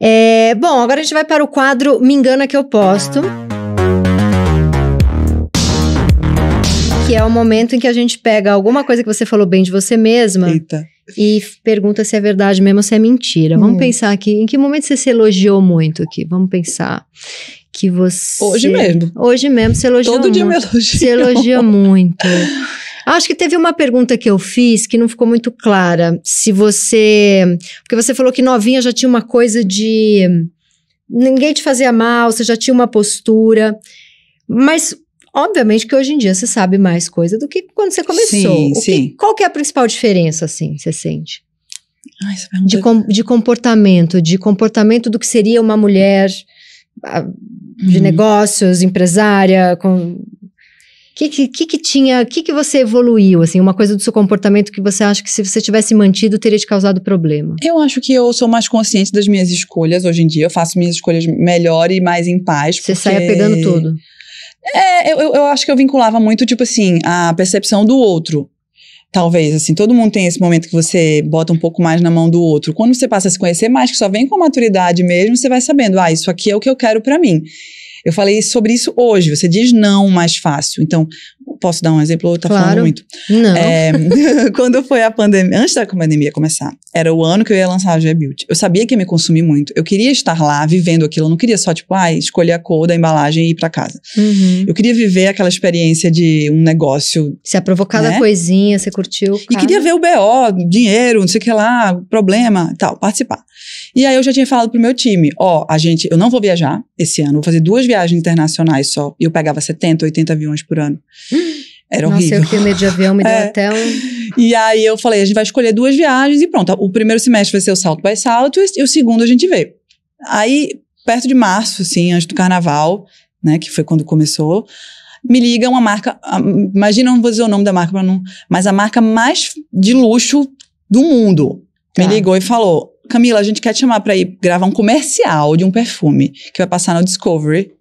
A: É, bom, agora a gente vai para o quadro Me Engana Que Eu Posto. Que é o momento em que a gente pega alguma coisa que você falou bem de você mesma Eita. e pergunta se é verdade mesmo ou se é mentira. Vamos hum. pensar aqui, em que momento você se elogiou muito aqui? Vamos pensar que você... Hoje mesmo. Hoje mesmo, se elogiou Todo muito. dia me elogia. Se elogia muito. Acho que teve uma pergunta que eu fiz que não ficou muito clara. Se você. Porque você falou que novinha já tinha uma coisa de. Ninguém te fazia mal, você já tinha uma postura. Mas, obviamente, que hoje em dia você sabe mais coisa do que quando você começou. Sim, que, sim. qual que é a principal diferença, assim, você sente? Ai, de, é com, de comportamento, de comportamento do que seria uma mulher ah, de uhum. negócios, empresária, com que, que, que tinha, o que, que você evoluiu, assim, uma coisa do seu comportamento que você acha que se você tivesse mantido teria te causado problema?
B: Eu acho que eu sou mais consciente das minhas escolhas hoje em dia, eu faço minhas escolhas melhor e mais em paz. Você porque... saia pegando tudo. É, eu, eu acho que eu vinculava muito, tipo assim, a percepção do outro. Talvez, assim, todo mundo tem esse momento que você bota um pouco mais na mão do outro. Quando você passa a se conhecer mais, que só vem com a maturidade mesmo, você vai sabendo, ah, isso aqui é o que eu quero para mim. Eu falei sobre isso hoje. Você diz não mais fácil. Então, posso dar um exemplo? Tá claro. falando muito. Não. É, quando foi a pandemia, antes da pandemia começar, era o ano que eu ia lançar a G-Beauty. Eu sabia que ia me consumir muito. Eu queria estar lá vivendo aquilo. Eu não queria só, tipo, ah, escolher a cor da embalagem e ir para casa. Uhum. Eu queria viver aquela experiência de um negócio. Se é provocar né?
A: coisinha, você curtiu. Cara. E queria ver
B: o BO, dinheiro, não sei o que lá, problema tal, participar. E aí eu já tinha falado pro meu time: ó, oh, a gente, eu não vou viajar esse ano, vou fazer duas viagens internacionais só. E eu pegava 70, 80 aviões por ano. Era Nossa, horrível. Nossa, eu tenho medo de avião,
A: me deu é. até um...
B: E aí eu falei, a gente vai escolher duas viagens e pronto. O primeiro semestre vai ser o Salto by Salto e o segundo a gente vê. Aí, perto de março, assim, antes do carnaval, né, que foi quando começou, me liga uma marca, ah, imagina, não vou dizer o nome da marca, não, mas a marca mais de luxo do mundo. Tá. Me ligou e falou, Camila, a gente quer te chamar para ir gravar um comercial de um perfume que vai passar no Discovery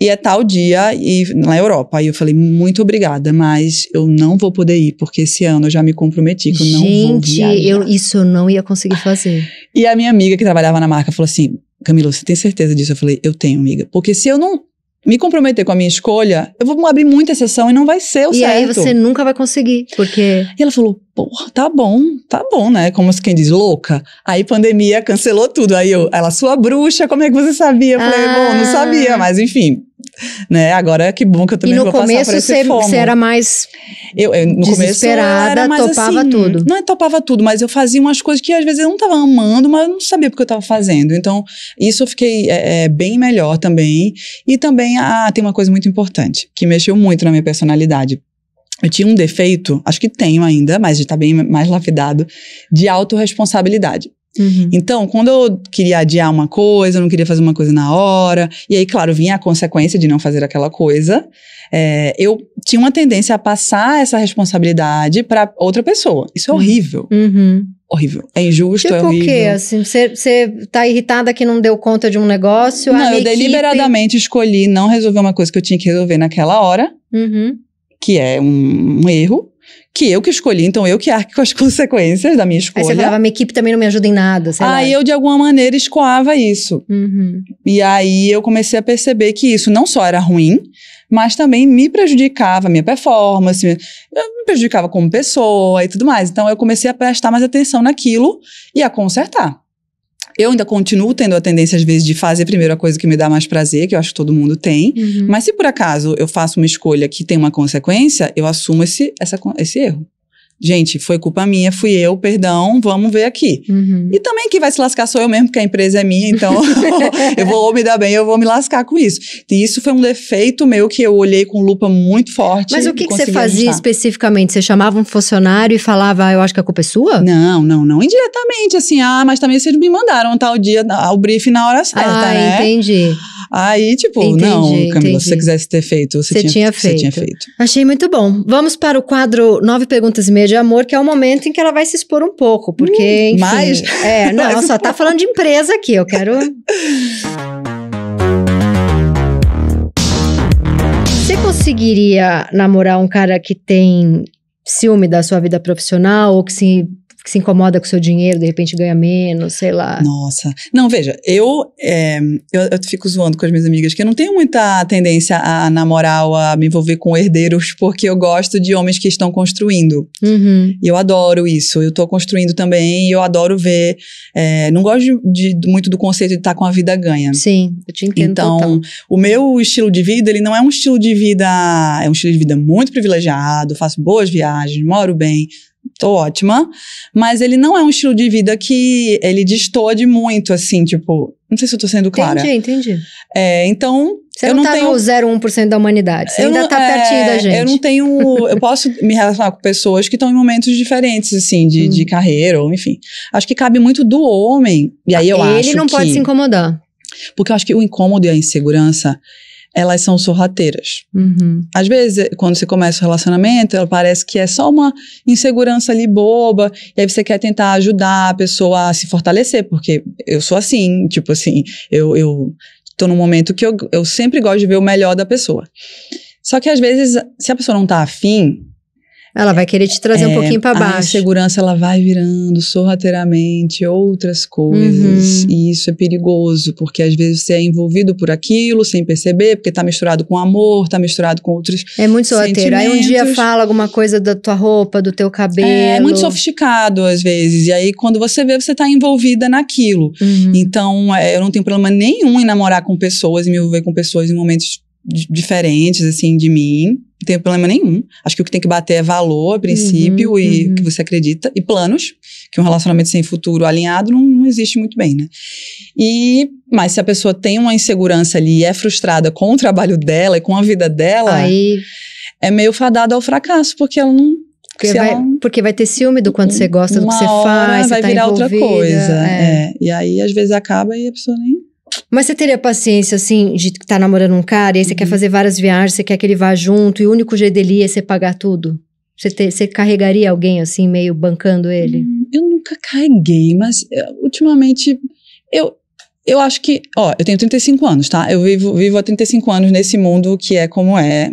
B: e é tal dia e na Europa. Aí eu falei, muito obrigada, mas eu não vou poder ir, porque esse ano eu já me comprometi que eu Gente, não vou viajar. Gente, isso eu não ia conseguir fazer. E a minha amiga que trabalhava na marca falou assim, Camila, você tem certeza disso? Eu falei, eu tenho, amiga. Porque se eu não me comprometer com a minha escolha, eu vou abrir muita exceção e não vai ser o e certo. E aí você nunca vai conseguir, porque... E ela falou, porra, tá bom, tá bom, né? Como quem diz, louca. Aí pandemia cancelou tudo. Aí eu, ela, sua bruxa, como é que você sabia? Eu falei, ah. bom, não sabia, mas enfim, né? Agora que bom que eu também vou começo, passar por esse fomo. E no começo você era mais eu, eu, no desesperada, começo eu topava assim, tudo. Não é topava tudo, mas eu fazia umas coisas que às vezes eu não estava amando, mas eu não sabia porque eu estava fazendo. Então, isso eu fiquei é, é, bem melhor também. E também ah, tem uma coisa muito importante, que mexeu muito na minha personalidade. Eu tinha um defeito, acho que tenho ainda, mas já está bem mais lapidado, de autorresponsabilidade. Uhum. Então, quando eu queria adiar uma coisa, eu não queria fazer uma coisa na hora, e aí, claro, vinha a consequência de não fazer aquela coisa, é, eu tinha uma tendência a passar essa responsabilidade para outra pessoa. Isso é uhum. horrível. Uhum. Horrível. É injusto, é tipo é horrível. Por quê?
A: Assim, você tá irritada que não deu conta de um negócio? Não, eu deliberadamente
B: equipe... escolhi não resolver uma coisa que eu tinha que resolver naquela hora, uhum. que é um, um erro que eu que escolhi, então eu que arque com as consequências da minha escolha. Aí você falava, minha
A: equipe também não me ajuda em nada,
B: sei Aí lá. eu, de alguma maneira, escoava isso. Uhum. E aí eu comecei a perceber que isso não só era ruim, mas também me prejudicava a minha performance, me prejudicava como pessoa e tudo mais. Então eu comecei a prestar mais atenção naquilo e a consertar. Eu ainda continuo tendo a tendência, às vezes, de fazer primeiro a coisa que me dá mais prazer, que eu acho que todo mundo tem. Uhum. Mas se por acaso eu faço uma escolha que tem uma consequência, eu assumo esse, essa, esse erro. Gente, foi culpa minha, fui eu, perdão, vamos ver aqui. Uhum. E também quem vai se lascar sou eu mesmo, porque a empresa é minha, então eu vou me dar bem, eu vou me lascar com isso. E isso foi um defeito meu que eu olhei com lupa muito forte. Mas o que, que você fazia ajustar. especificamente? Você chamava um funcionário e falava, ah, eu acho que a culpa é sua? Não, não, não. Indiretamente, assim, ah, mas também vocês me mandaram tal dia, o briefing na hora certa. Ah, né? entendi. Aí, tipo, entendi, não, Camila, entendi. se você quisesse ter feito, você, tinha, tinha, feito. Você tinha feito. Achei muito bom. Vamos para o
A: quadro Nove Perguntas e Meia de Amor, que é o momento em que ela vai se expor um pouco, porque, hum, enfim. Mais? É, não, mais só um tá pouco. falando de empresa aqui, eu quero. Você conseguiria namorar um cara que tem ciúme da sua vida profissional ou que se que se incomoda com o seu dinheiro, de repente ganha menos,
B: sei lá. Nossa. Não, veja, eu, é, eu, eu, fico zoando com as minhas amigas que eu não tenho muita tendência a, na moral, a me envolver com herdeiros, porque eu gosto de homens que estão construindo. Uhum. E eu adoro isso. Eu estou construindo também e eu adoro ver. É, não gosto de, de, muito do conceito de estar tá com a vida ganha. Sim, eu te entendo. Então, total. o meu estilo de vida, ele não é um estilo de vida. É um estilo de vida muito privilegiado, faço boas viagens, moro bem tô ótima. Mas ele não é um estilo de vida que ele distorce muito, assim, tipo. Não sei se eu tô sendo clara. Entendi, entendi. É, então. Você eu não, não tá tenho... no
A: 0,1% da humanidade. Você eu ainda não, tá pertinho é, da gente. Eu não tenho. eu
B: posso me relacionar com pessoas que estão em momentos diferentes, assim, de, hum. de carreira, ou enfim. Acho que cabe muito do homem. E aí eu ele acho. Ele não que... pode se incomodar. Porque eu acho que o incômodo e a insegurança, elas são sorrateiras. Uhum. Às vezes, quando você começa o relacionamento, ela parece que é só uma insegurança ali boba, e aí você quer tentar ajudar a pessoa a se fortalecer, porque eu sou assim, tipo assim, eu, eu tô num momento que eu, eu sempre gosto de ver o melhor da pessoa. Só que às vezes, se a pessoa não tá afim, ela vai querer te trazer é, um pouquinho para baixo. A insegurança ela vai virando sorrateiramente outras coisas. Uhum. E isso é perigoso, porque às vezes você é envolvido por aquilo sem perceber, porque tá misturado com amor, tá misturado com outros. É muito sorrateiro. Aí um dia fala alguma coisa da tua roupa, do teu cabelo. É, é muito sofisticado às vezes. E aí quando você vê, você tá envolvida naquilo. Uhum. Então, é, eu não tenho problema nenhum em namorar com pessoas e me envolver com pessoas em momentos diferentes assim de mim não tem problema nenhum. Acho que o que tem que bater é valor, uhum, princípio uhum, e uhum. que você acredita, e planos, que um relacionamento sem futuro alinhado não, não, existe muito bem, né? E, mas se a pessoa tem uma insegurança ali e é frustrada com o trabalho dela e com a vida dela, Aí... é meio fadada ao fracasso, porque ela não porque vai, ela, porque vai, ter ciúme do quanto você gosta, do que você faz, vai você tá virar outra coisa. É. É. E aí, às vezes, acaba e a pessoa nem
A: mas você teria paciência, assim, de estar tá namorando um cara e aí você uhum. quer fazer várias viagens, você quer que ele vá junto e o único jeito dele é você pagar tudo? Você,
B: te, você carregaria alguém, assim, meio bancando ele? Hum, eu nunca carreguei, mas eh, ultimamente eu, eu acho que, ó, eu tenho 35 anos, tá? Eu vivo, vivo há 35 anos nesse mundo que é como é.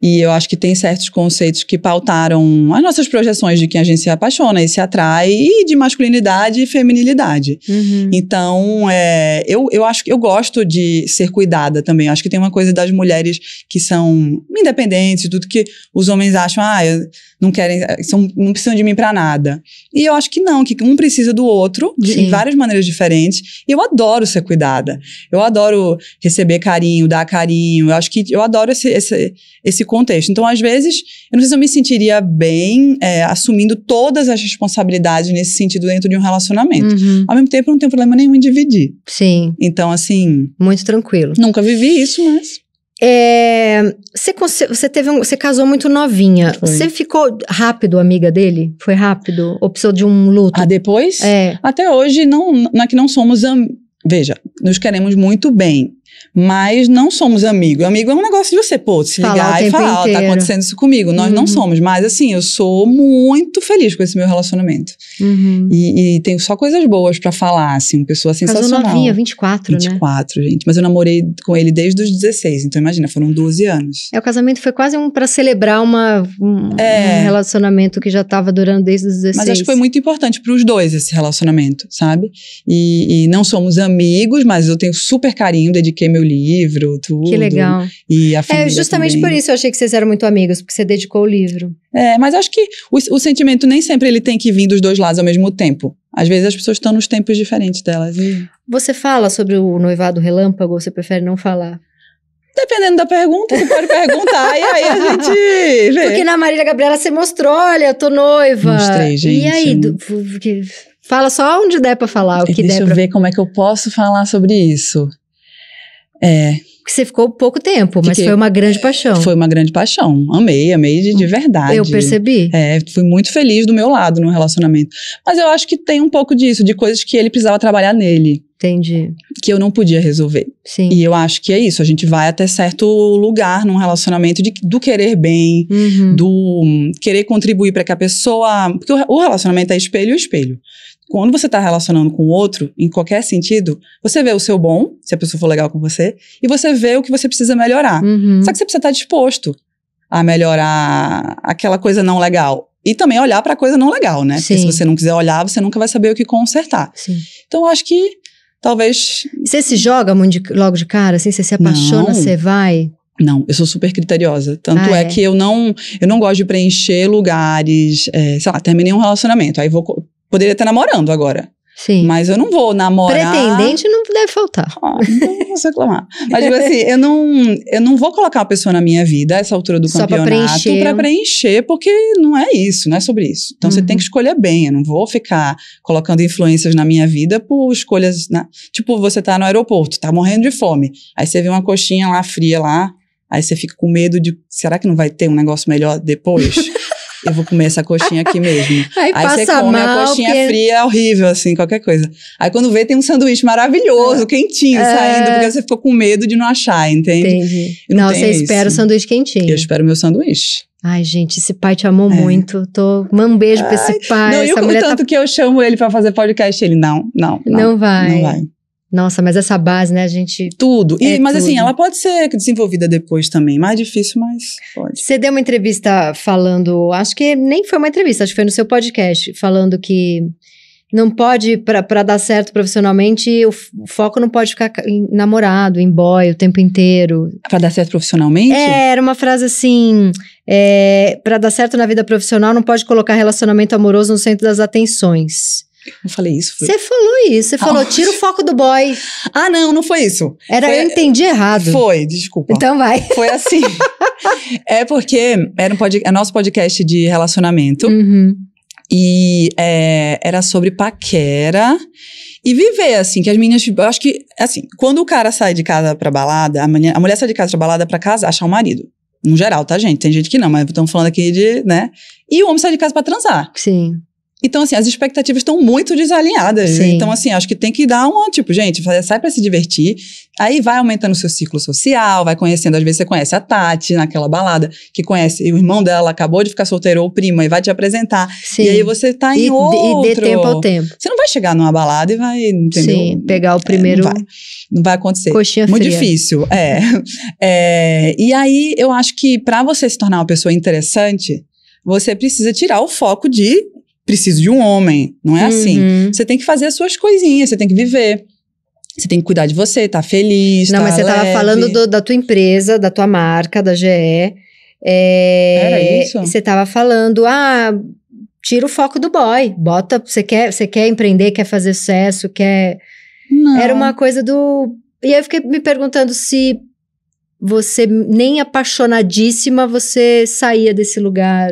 B: E eu acho que tem certos conceitos que pautaram as nossas projeções de quem a gente se apaixona e se atrai, e de masculinidade e feminilidade. Uhum. Então, é, eu, eu acho que eu gosto de ser cuidada também. Eu acho que tem uma coisa das mulheres que são independentes, tudo que os homens acham, ah, não querem, são, não precisam de mim para nada. E eu acho que não, que um precisa do outro, de, em várias maneiras diferentes. E eu adoro ser cuidada. Eu adoro receber carinho, dar carinho. Eu acho que eu adoro esse, esse, esse contexto. Então, às vezes, eu não sei se eu me sentiria bem é, assumindo todas as responsabilidades nesse sentido dentro de um relacionamento. Uhum. Ao mesmo tempo, eu não tenho problema nenhum em dividir. Sim. Então, assim. Muito tranquilo. Nunca vivi isso,
A: mas. É, você, você, teve um, você casou muito novinha. Foi. Você ficou
B: rápido, amiga dele? Foi rápido? Ou precisou de um luto? Ah, depois? É. Até hoje, não, não é que não somos. Veja, nos queremos muito bem. Mas não somos amigo. Amigo é um negócio de você, pô, se falar ligar e falar, tá inteiro. tá acontecendo isso comigo. Nós uhum. não somos. Mas assim, eu sou muito feliz com esse meu relacionamento. Uhum. E, e, tenho só coisas boas para falar, assim, uma pessoa sensacional. Casou novinha, 24, 24, né? gente. Mas eu namorei com ele desde os 16, então imagina, foram 12 anos. É, o casamento foi quase um para celebrar uma, um, é. um,
A: relacionamento que já tava durando desde os 16. Mas acho que foi
B: muito importante para os dois esse relacionamento, sabe? E, e não somos amigos, mas eu tenho super carinho, dediquei meu livro, tudo. Que legal. E a é, família É, justamente também. por isso
A: eu achei que vocês eram muito amigos, porque você dedicou o livro.
B: É, mas acho que o, o sentimento nem sempre ele tem que vir dos dois lados ao mesmo tempo. Às vezes as pessoas estão nos tempos diferentes delas. E...
A: Você fala sobre o noivado relâmpago ou você prefere não falar? Dependendo da pergunta, você pode perguntar e aí a gente vê. Porque na Marília Gabriela você mostrou, olha, eu tô noiva. Mostrei, gente. E aí, do, fala só onde der pra falar, o é,
B: que Deixa der Deixa eu pra... ver como é que eu posso falar sobre isso. É. Você ficou pouco tempo, mas Fiquei, foi uma grande paixão. Foi uma grande paixão. Amei, amei de, de verdade. Eu percebi. É, fui muito feliz do meu lado no relacionamento. Mas eu acho que tem um pouco disso, de coisas que ele precisava trabalhar nele. Entendi. Que eu não podia resolver. Sim. E eu acho que é isso. A gente vai até certo lugar num relacionamento de, do querer bem, uhum. do hum, querer contribuir para que a pessoa. Porque o, relacionamento é espelho espelho. Quando você está relacionando com o outro, em qualquer sentido, você vê o seu bom, se a pessoa for legal com você, e você vê o que você precisa melhorar. Uhum. Só que você precisa estar tá disposto a melhorar aquela coisa não legal. E também olhar para a coisa não legal, né? Sim. Porque se você não quiser olhar, você nunca vai saber o que consertar. Sim. Então, eu acho que talvez. Você se joga de, logo de cara, assim? Você se apaixona, você vai? Não, eu sou super criteriosa. Tanto ah, é, é, que eu não, eu não gosto de preencher lugares. É, sei lá, terminei um relacionamento. Aí vou Poderia estar namorando agora. Sim. Mas eu não vou namorar. Pretendente não deve faltar. Ah, não posso reclamar. Mas, tipo assim, eu não, eu não vou colocar uma pessoa na minha vida a essa altura do Só campeonato para preencher. Pra preencher, porque não é isso, não é sobre isso. Então uhum. você tem uhum. que escolher bem. Eu não vou ficar colocando influências na minha vida por escolhas. Né? Tipo, você tá no aeroporto, tá morrendo de fome. Aí você vê uma coxinha lá fria lá. Aí você fica com medo de. Será que não vai ter um negócio melhor depois? eu vou comer essa coxinha aqui mesmo. Aí, aí você come mal, a coxinha porque... fria, horrível, assim, qualquer coisa. Aí quando vê, tem um sanduíche maravilhoso, é. quentinho, é. saindo, porque você ficou com medo de não achar, entende? Entendi. Não, não você espera o sanduíche quentinho. Eu espero meu sanduíche. Ai, gente, esse pai te amou é. muito.
A: Tô, manda um beijo Ai. pra esse pai. Não, e o tanto tá...
B: que eu chamo ele para fazer podcast, ele não, não, não, não vai. Não vai.
A: Nossa, mas essa base, né, a gente. Tudo. E, é mas assim, tudo. assim, ela
B: pode ser desenvolvida depois também. Mais difícil, mas pode. Você deu uma entrevista falando. Acho que
A: nem foi uma entrevista, acho que foi no seu podcast, falando que não pode, para dar certo profissionalmente, o, foco não pode ficar em namorado, em boy o tempo inteiro.
B: Para dar certo profissionalmente?
A: É, era uma frase assim. É, para dar certo na vida profissional, não pode colocar relacionamento amoroso no centro das atenções. Não falei isso. Você foi... falou isso. Você ah, falou, tira o
B: foco do boy. Ah, não, não foi isso. Era, foi, eu entendi errado. Foi, desculpa. Então vai. Foi assim. é porque era um podcast, é nosso podcast de relacionamento. Uhum. E é, era sobre paquera e viver, assim, que as meninas. Tipo, eu acho que, assim, quando o cara sai de casa pra balada, a, manhã, a mulher sai de casa pra balada pra casa, achar o um marido. No geral, tá, gente? Tem gente que não, mas estamos falando aqui de, né? E o homem sai de casa pra transar. Sim. Então, assim, as expectativas estão muito desalinhadas. Sim. Então, assim, acho que tem que dar um, tipo, gente, sai para se divertir. Aí vai aumentando o seu ciclo social, vai conhecendo. Às vezes você conhece a Tati naquela balada, que conhece o irmão dela, acabou de ficar solteiro ou prima, e vai te apresentar. Sim. E aí você tá em e, outro. E dê tempo ao tempo. Você não vai chegar numa balada e vai, entendeu? Sim, pegar o primeiro... É, não, vai. não vai acontecer. Coxinha Muito fria. difícil, é. é. E aí, eu acho que para você se tornar uma pessoa interessante, você precisa tirar o foco de preciso de um homem. Não é assim. uhum. assim. Você tem que fazer as suas coisinhas, você tem que viver. Você tem que cuidar de você, tá feliz. Não, tá mas você leve. tava falando do,
A: da tua empresa, da tua marca, da GE. É, Era isso? Você tava falando, ah, tira o foco do boy. Bota, você quer, você quer empreender, quer fazer sucesso, quer. Não. Era uma coisa do. E aí eu fiquei me perguntando se você, nem apaixonadíssima, você saía desse lugar.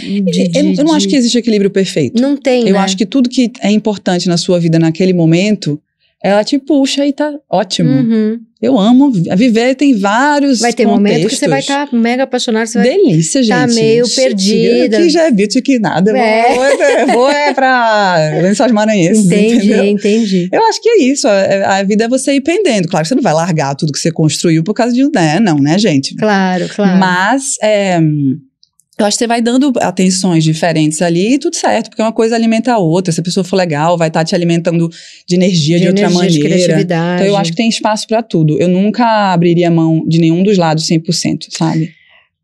A: De, de, eu não de... acho que existe
B: equilíbrio perfeito. Não tem. Eu né? acho que tudo que é importante na sua vida naquele momento, ela te puxa e tá ótimo. Uhum. Eu amo viver, tem vários. Vai ter contextos. momentos que você vai estar tá mega apaixonado. Você Delícia, vai tá gente. Tá meio perdida. Que já é beat que nada. É. Vou, é, vou é pra lençóis maranhenses. Entendi, entendeu? entendi. Eu acho que é isso. A, a, vida é você ir pendendo. Claro que você não vai largar tudo que você construiu por causa de. Né? Não, né, gente? Claro, claro. Mas. É, então acho que você vai dando atenções diferentes ali e tudo certo, porque uma coisa alimenta a outra. Se a pessoa for legal, vai estar tá te alimentando de energia de, de energia, outra maneira. De criatividade. Então eu acho que tem espaço para tudo. Eu nunca abriria mão de nenhum dos lados 100%, sabe?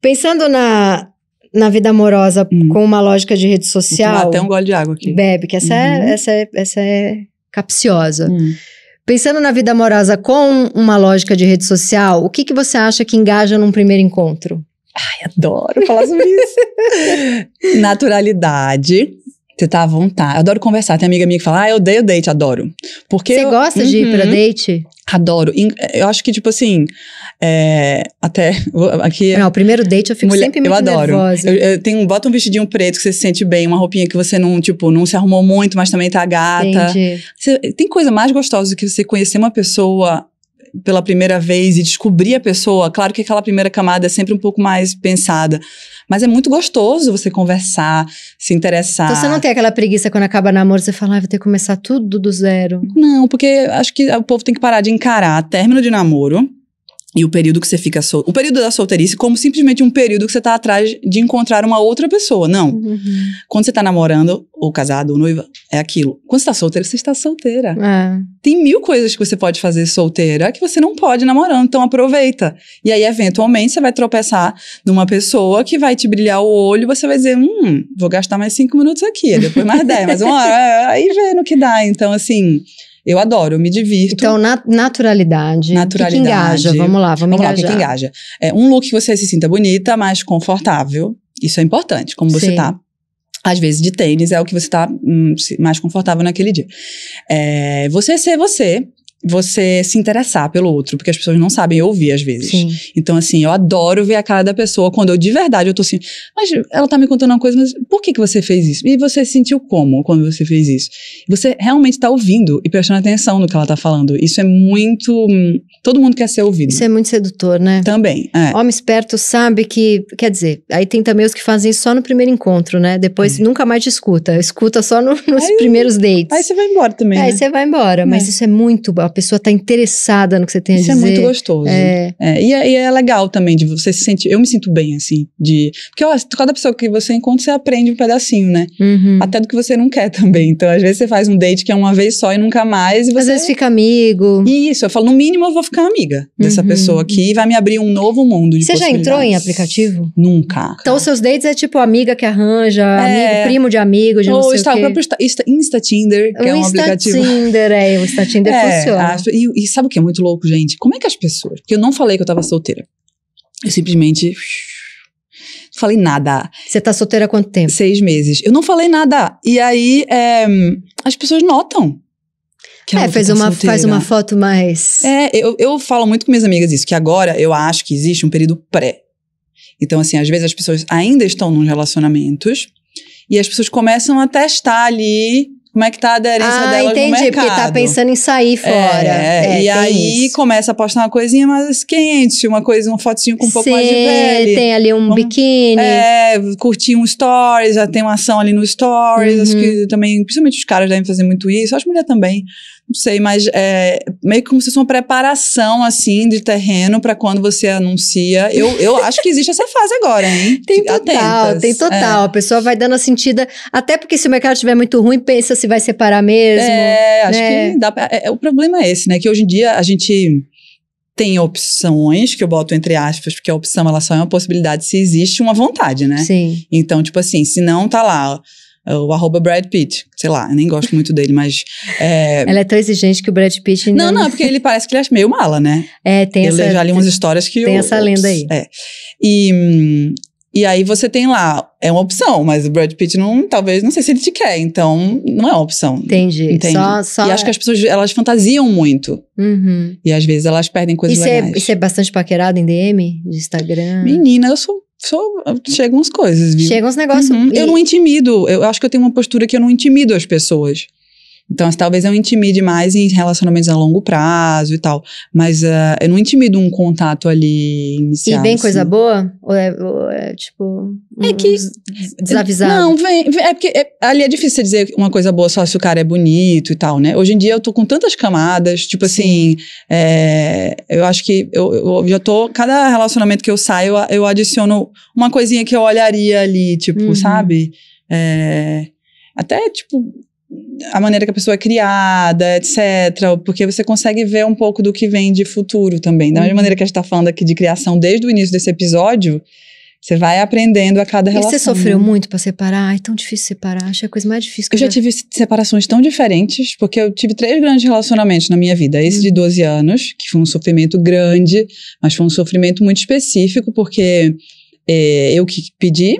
B: Pensando na, na vida amorosa
A: hum. com uma lógica de rede social. Vou até um gole de água aqui. Bebe, que essa, é, uhum. é, essa, é, essa é capciosa. Hum. Pensando na vida amorosa com uma lógica de rede social, o que, que você acha que engaja num primeiro encontro?
B: Ai, adoro falar sobre isso. Naturalidade. Você tá à vontade. Eu adoro conversar. Tem amiga minha que fala, ah, eu odeio date, adoro. Porque Você eu, gosta uhum, de ir pra uhum. date? Adoro. Eu acho que, tipo assim, é, até aqui... É não, o primeiro date eu fico mulher, sempre muito eu adoro. nervosa. Eu, eu tenho, bota um vestidinho preto que você se sente bem, uma roupinha que você não, tipo, não se arrumou muito, mas também tá gata. Entendi. Você, tem coisa mais gostosa do que você conhecer uma pessoa pela primeira vez e descobrir a pessoa, claro que aquela primeira camada é sempre um pouco mais pensada. Mas é muito gostoso você conversar, se interessar. Então você não tem aquela preguiça quando acaba namoro, você fala, ah, vou ter que começar tudo do zero. Não, porque acho que o povo tem que parar de encarar término de namoro e o período que você fica sol... O período da solteirice como simplesmente um período que você tá atrás de encontrar uma outra pessoa. Não. Uhum. Quando você tá namorando, ou casado, ou noiva, é aquilo. Quando você tá solteira, você está solteira. É. Tem mil coisas que você pode fazer solteira que você não pode namorando, então aproveita. E aí, eventualmente, você vai tropeçar numa pessoa que vai te brilhar o olho, você vai dizer, hum, vou gastar mais cinco minutos aqui, depois mais dez, mais uma hora, aí vê no que dá. Então, assim... Eu adoro, eu me divirto. Então, na, naturalidade. Naturalidade. Que, que engaja, vamos lá, vamos, vamos engajar. lá, que, que engaja. É um look que você se sinta bonita, mais confortável. Isso é importante, como você Sim. tá. Às vezes, de tênis é o que você tá hum, mais confortável naquele dia. É, você ser você, você se interessar pelo outro, porque as pessoas não sabem ouvir às vezes. Sim. Então, assim, eu adoro ver a cara da pessoa quando eu de verdade eu tô assim, mas ela tá me contando uma coisa, mas por que, que você fez isso? E você se sentiu como quando você fez isso? Você realmente tá ouvindo e prestando atenção no que ela tá falando. Isso é muito. Todo mundo quer ser ouvido. Isso é muito sedutor,
A: né? Também. É. Homem esperto sabe que. Quer dizer, aí tem também os que fazem isso só no primeiro encontro, né? Depois é. nunca mais te escuta. Escuta só no, nos aí, primeiros dates. Aí você vai embora também. Aí né? você vai embora, mas é. isso é muito a pessoa está interessada no que você tem Isso a dizer. Isso é muito gostoso. É.
B: É, e, é, e, é, legal também de você se sentir. Eu me sinto bem, assim, de. Porque ó, cada pessoa que você encontra, você aprende um pedacinho, né? Uhum. Até do que você não quer também. Então, às vezes, você faz um date que é uma vez só e nunca mais. E você... Às vezes fica amigo. Isso, eu falo, no mínimo eu vou ficar amiga dessa uhum. pessoa aqui e vai me abrir um novo mundo. De você já entrou em aplicativo? Nunca. Então, os seus dates é tipo amiga que arranja, é. amigo, primo de amigo, de Ou não sei está, o quê. Insta, Insta Tinder, que o é um Insta aplicativo. Insta Tinder, é, o Insta Tinder é. funciona. É. acho. E, e sabe o que é muito louco, gente? Como é que as pessoas. Porque eu não falei que eu tava solteira. Eu simplesmente. Não falei nada. Você tá solteira há quanto tempo? Seis meses. Eu não falei nada. E aí, é, as pessoas notam. Que é, faz tá uma, faz uma foto mais. É, eu, eu falo muito com minhas amigas isso, que agora eu acho que existe um período pré. Então, assim, às vezes as pessoas ainda estão nos relacionamentos e as pessoas começam a testar ali como é que tá a aderência ah, delas entendi, no mercado. entendi, porque tá pensando em sair é, fora. É, é, e aí isso. começa a postar uma coisinha mais quente, uma coisa, uma fotinho com um pouco Cê mais de pele. tem ali um, um biquíni. É, curtir um stories, já tem uma ação ali no stories, uhum. acho que também, principalmente os caras devem fazer muito isso, acho que mulher também não sei, mas é meio que como se fosse uma preparação, assim, de terreno para quando você anuncia. Eu, eu acho que existe essa fase agora, hein? Tem total, Atentas. tem é. total. É. A
A: pessoa vai dando a sentida, até porque se o mercado estiver muito ruim, pensa se vai separar mesmo. É, acho né? que
B: dá pra, é, é, O problema é esse, né? Que hoje em dia a gente tem opções, que eu boto entre aspas, porque a opção ela só é uma possibilidade se existe uma vontade, né? Sim. Então, tipo assim, se não tá lá é o arroba Brad Pitt. Sei lá, eu nem gosto muito dele, mas. É... Ela é tão exigente que o Brad Pitt. Não, não, não é porque ele parece que ele é meio mala, né? É, tem eu essa. Eu já li umas histórias que. Tem eu, essa lenda aí. É. E. E aí você tem lá, é uma opção, mas o Brad Pitt não, talvez, não sei se ele te quer, então não é uma opção. Entendi. Entendi. Só, só e acho é... que as pessoas, elas fantasiam muito. Uhum. E às vezes elas perdem coisas e cê, é, legais. E
A: você é bastante paquerada em DM, de Instagram? Menina, eu sou Sou,
B: chegam as coisas, viu? Chegam os negócios. Uhum. E... Eu não intimido. Eu acho que eu tenho uma postura que eu não intimido as pessoas. Então, talvez eu intimide mais em relacionamentos a longo prazo e tal. Mas uh, eu não intimido um contato ali inicial. E vem assim. coisa
A: boa? Ou é, ou é tipo. é que. Desavisado? Não,
B: vem. vem é porque é, ali é difícil dizer uma coisa boa só se o cara é bonito e tal, né? Hoje em dia eu tô com tantas camadas. Tipo assim. É, eu acho que eu, eu, já tô. Cada relacionamento que eu saio, eu, eu adiciono uma coisinha que eu olharia ali, tipo, uhum. sabe? É, até, tipo, a maneira que a pessoa é criada, etc. Porque você consegue ver um pouco do que vem de futuro também. Da mesma uhum. maneira que a gente está falando aqui de criação desde o início desse episódio, você vai aprendendo a cada relação. E você sofreu
A: muito para separar? É tão difícil separar. Acho é a coisa mais difícil. Que eu já, já tive
B: separações tão diferentes, porque eu tive três grandes relacionamentos na minha vida. Esse hum. de 12 anos, que foi um sofrimento grande, mas foi um sofrimento muito específico, porque é, eu que pedi,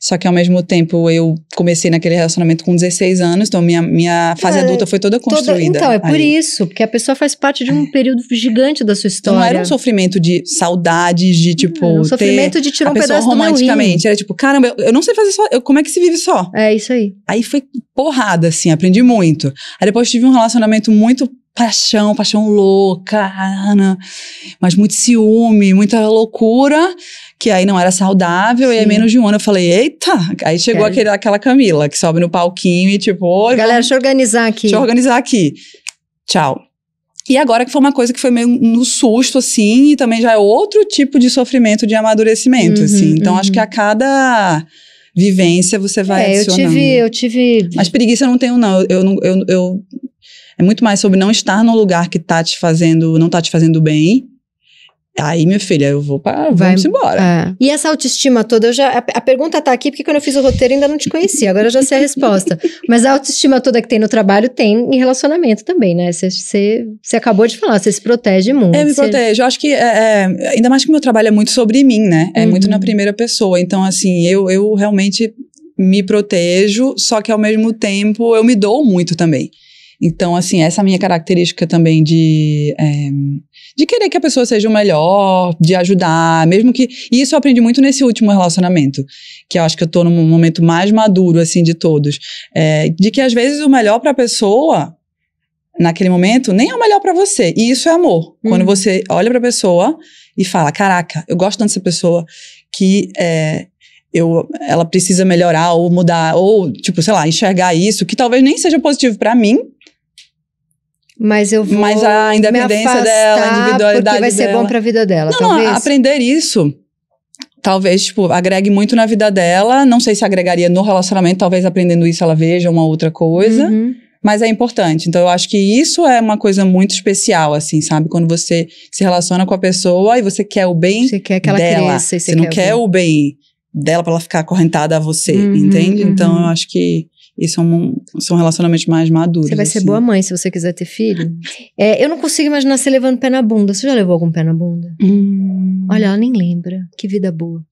B: só que ao mesmo tempo eu comecei naquele relacionamento com 16 anos, então minha, minha fase é, adulta foi toda construída. Toda, então, é por ali. isso, porque a pessoa faz parte de um é. período gigante da sua história. Então, não era um sofrimento de saudades, de tipo. Não, um sofrimento ter de tirar um pedaço romanticamente. Era tipo, caramba, eu, eu, não sei fazer só. Eu, como é que se vive só? É isso aí. Aí foi porrada, assim, aprendi muito. Aí depois tive um relacionamento muito paixão, paixão louca, mas muito ciúme, muita loucura, que aí não era saudável. Sim. E aí, menos de um ano, eu falei, eita! Aí chegou é. aquele, aquela Camila, que sobe no palquinho e tipo... Galera, vamos, deixa eu organizar aqui. Deixa eu organizar aqui. Tchau. E agora que foi uma coisa que foi meio no susto, assim, e também já é outro tipo de sofrimento de amadurecimento, uhum, assim. Então, uhum. acho que uhum. a cada vivência você vai é, adicionando. Eu tive, eu tive... Mas preguiça eu não tenho, não. Eu, eu, eu, eu é muito mais sobre não estar num lugar que tá te fazendo, não tá te fazendo bem. Aí, minha filha, eu vou para, vamos embora. É.
A: E essa autoestima toda, eu já a, a, pergunta tá aqui porque quando eu fiz o roteiro ainda não te conhecia, agora eu já sei a resposta. Mas a autoestima toda que tem no trabalho tem em relacionamento também, né? Você acabou de falar, você se protege muito. É, me protege.
B: Eu acho que é, é, ainda mais que o meu trabalho é muito sobre mim, né? É uhum. muito na primeira pessoa. Então, assim, eu, eu realmente me protejo, só que ao mesmo tempo eu me dou muito também. Então, assim, essa é minha característica também de, é, de querer que a pessoa seja o melhor, de ajudar, mesmo que. E isso eu aprendi muito nesse último relacionamento, que eu acho que eu tô num momento mais maduro, assim, de todos. É, de que às vezes o melhor para a pessoa, naquele momento, nem é o melhor para você. E isso é amor. Uhum. Quando você olha para a pessoa e fala: caraca, eu gosto tanto dessa pessoa que. É, eu, ela precisa melhorar ou mudar, ou, tipo, sei lá, enxergar isso, que talvez nem seja positivo para mim, mas eu vou mas a independência dela, a individualidade vai ser dela. bom para a vida dela, não, talvez. Não, aprender isso talvez tipo agregue muito na vida dela, não sei se agregaria no relacionamento, talvez aprendendo isso ela veja uma outra coisa. Uhum. Mas é importante. Então, eu acho que isso é uma coisa muito especial, assim, sabe? Quando você se relaciona com a pessoa e você quer o bem dela. Você quer que ela dela. cresça. Você, você não quer o bem dela para ela ficar acorrentada a você, uhum, entende? Então, eu uhum. acho que e são, são relacionamentos mais maduros. Você vai ser assim. boa
A: mãe se você quiser ter filho. É, eu não consigo imaginar você levando pé na bunda. Você já levou algum pé na bunda? Hum. Olha, ela nem lembra. Que vida boa.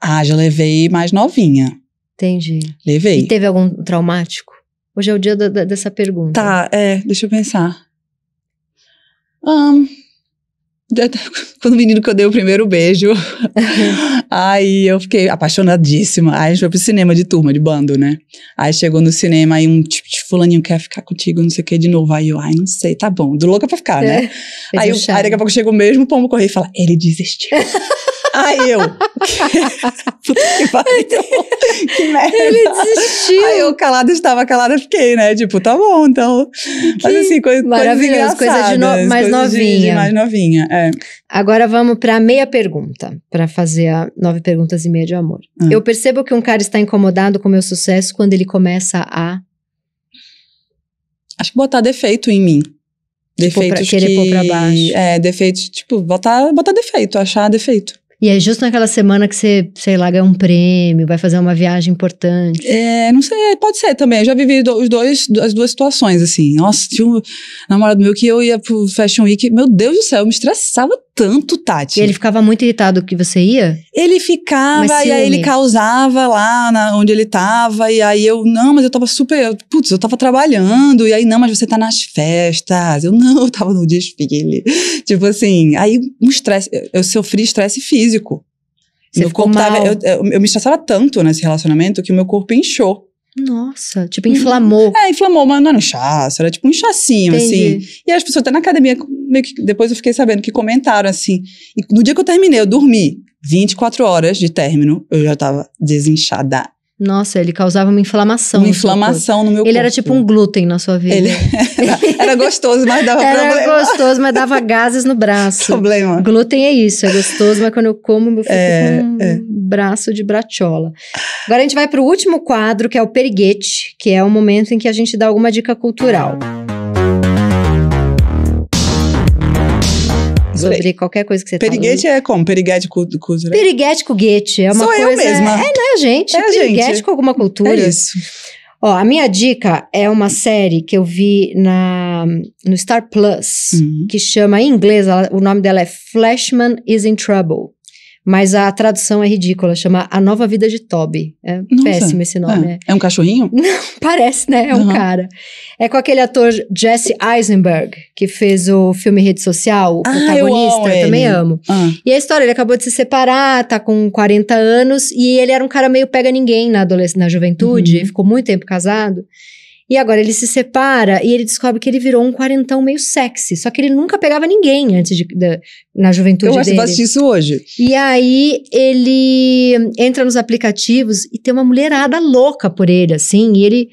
B: Ah, já levei mais novinha. Entendi. Levei. E teve algum traumático?
A: Hoje é o dia da, da, dessa pergunta. Tá, é, deixa
B: eu pensar. Um, Tá quando o menino que eu dei o primeiro beijo, aí eu fiquei apaixonadíssima. Aí a gente foi pro cinema de turma, de bando, né? Aí chegou no cinema, aí um tipo de fulaninho quer ficar contigo, não sei o que, de novo. Aí eu, ai, não sei, tá bom, do louca pra ficar, né? É, aí, eu, aí daqui a pouco chega o mesmo pombo correr e fala, ele desistiu. Aí eu. que pariu. que merda. Ele desistiu. Aí eu calada, estava calada, fiquei, né? Tipo, tá bom, então. Que mas assim, coisa, maravilhoso, coisa de no, mais coisas novinha. De, de mais
A: novinha. É. É. Agora vamos para a meia pergunta, para fazer a nove perguntas e meia de amor. É. Eu percebo que um cara está incomodado com o meu sucesso quando ele começa a.
B: Acho que botar defeito em mim. Tipo, pra, querer que, pôr pra baixo. É, defeitos, tipo, botar, botar defeito,
A: achar defeito. E é justo naquela semana que você, sei lá, ganha um prêmio, vai fazer uma viagem
B: importante. É, não sei, é, pode ser também. Eu já vivi do, os dois, as duas situações, assim. Nossa, tinha um namorado meu que eu ia pro Fashion Week, meu Deus do céu, eu me estressava tanto, Tati. E ele ficava muito irritado que você ia? Ele ficava, e aí ele causava lá na, onde ele tava, e aí eu, não, mas eu tava super, putz, eu tava trabalhando, e aí, não, mas você tá nas festas. Eu, não, eu tava no desfile. tipo assim, aí um estresse, eu sofri estresse físico. Você meu corpo mal. tava, eu, eu, eu me estressava tanto nesse relacionamento que o meu corpo inchou.
A: Nossa,
B: tipo, uhum. inflamou. É, inflamou, mas não era um inchaço, era tipo um inchacinho, assim. E as pessoas até na academia, meio que depois eu fiquei sabendo que comentaram assim. E no dia que eu terminei, eu dormi 24 horas de término, eu já tava desinchada
A: nossa, ele causava uma inflamação. Uma inflamação no meu corpo. Ele era tipo um glúten na sua vida. Ele
B: era, gostoso, mas dava era problema. Era
A: gostoso, mas dava gases no braço. Problema. Glúten é isso, é gostoso, mas quando eu como, eu fico é, com um é. braço de brachola. Agora a gente vai para o último quadro, que é o periguete, que é o momento em que a gente dá alguma dica cultural. sobre qualquer coisa que você tá Periguete tá é
B: como? Periguete com cozura?
A: Periguete com guete. É uma Sou coisa... eu mesma. É, não é a gente. É a periguete com alguma cultura. É isso. Ó, a minha dica é uma série que eu vi na, no Star Plus, uhum. que chama em inglês, ela, o nome dela é Flashman is in Trouble. Mas a tradução é ridícula, chama A Nova Vida de Toby. É Nossa, péssimo esse nome. É, né? é. um cachorrinho? Não, parece, né? É uhum. um cara. É com aquele ator Jesse Eisenberg, que fez o filme Rede Social, o ah, protagonista. Eu, eu também amo. Ah. E a história, ele acabou de se separar, tá com 40 anos, e ele era um cara meio pega ninguém na adolescência, na juventude, uhum. ficou muito tempo casado. E agora ele se separa e ele descobre que ele virou um quarentão meio sexy. Só que ele nunca pegava ninguém antes de, na juventude Eu acho dele. Eu isso hoje. E aí ele entra nos aplicativos e tem uma mulherada louca por ele, assim. E ele...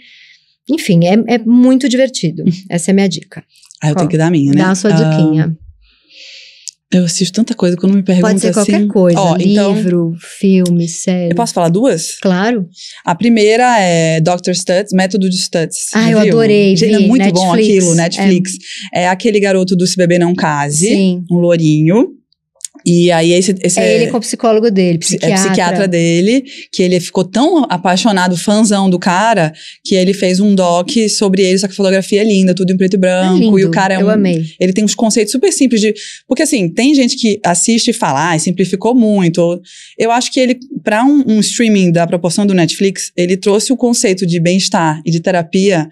A: Enfim, é, é muito divertido. Essa é a minha dica.
B: Ah, eu tenho que dar a minha, né? Dá a sua um, eu assisto tanta coisa quando me perguntam Pode ser qualquer assim, coisa, ó, então livro,
A: então, filme, série.
B: Eu posso falar duas? Claro. A primeira é Dr. Stutz, Método de Stutz. Ah, eu adorei, Gente, é vi, É muito Netflix, bom aquilo, Netflix. É. é. aquele garoto do Se Beber Não Case, Sim. um lourinho. E aí esse, esse é, é ele com o psicólogo dele, é psiquiatra. É psiquiatra dele, que ele ficou tão apaixonado, fãzão do cara, que ele fez um doc sobre ele, só que a fotografia é linda, tudo em preto e é branco. É lindo, e o cara é eu amei. ele tem uns conceitos super simples de, porque assim, tem gente que assiste e fala, ah, simplificou muito. Eu acho que ele para um, um streaming da proporção do Netflix, ele trouxe o conceito de bem-estar e de terapia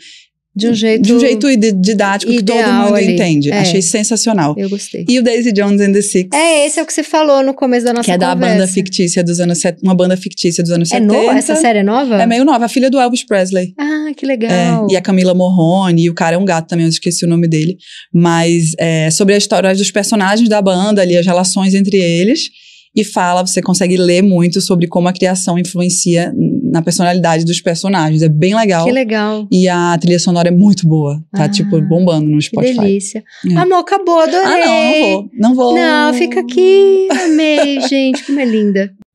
B: de um jeito, de um jeito didático ideal, que todo mundo ali. entende. É. Achei sensacional. Eu gostei. E o Daisy Jones and the Six. É, esse é o que você falou no começo da nossa conversa. Que é conversa. da banda fictícia dos anos set... uma banda fictícia dos anos é 70. É nova? Essa série é
A: nova? É meio
B: nova, a filha do Elvis Presley. Ah, que é, legal. É, e a Camila Morrone, e o cara é um gato também, eu esqueci o nome dele. Mas é sobre a história dos personagens da banda ali, as relações entre eles e fala, você consegue ler muito sobre como a criação influencia na personalidade dos personagens. É bem legal. Que legal. E a trilha sonora é muito boa. Tá, ah, tipo, bombando no Spotify. Que delícia.
A: É. Amor, acabou, adorei. Ah, não, não vou. Não vou. Não, fica
B: aqui.
A: Amei, gente. Como é linda.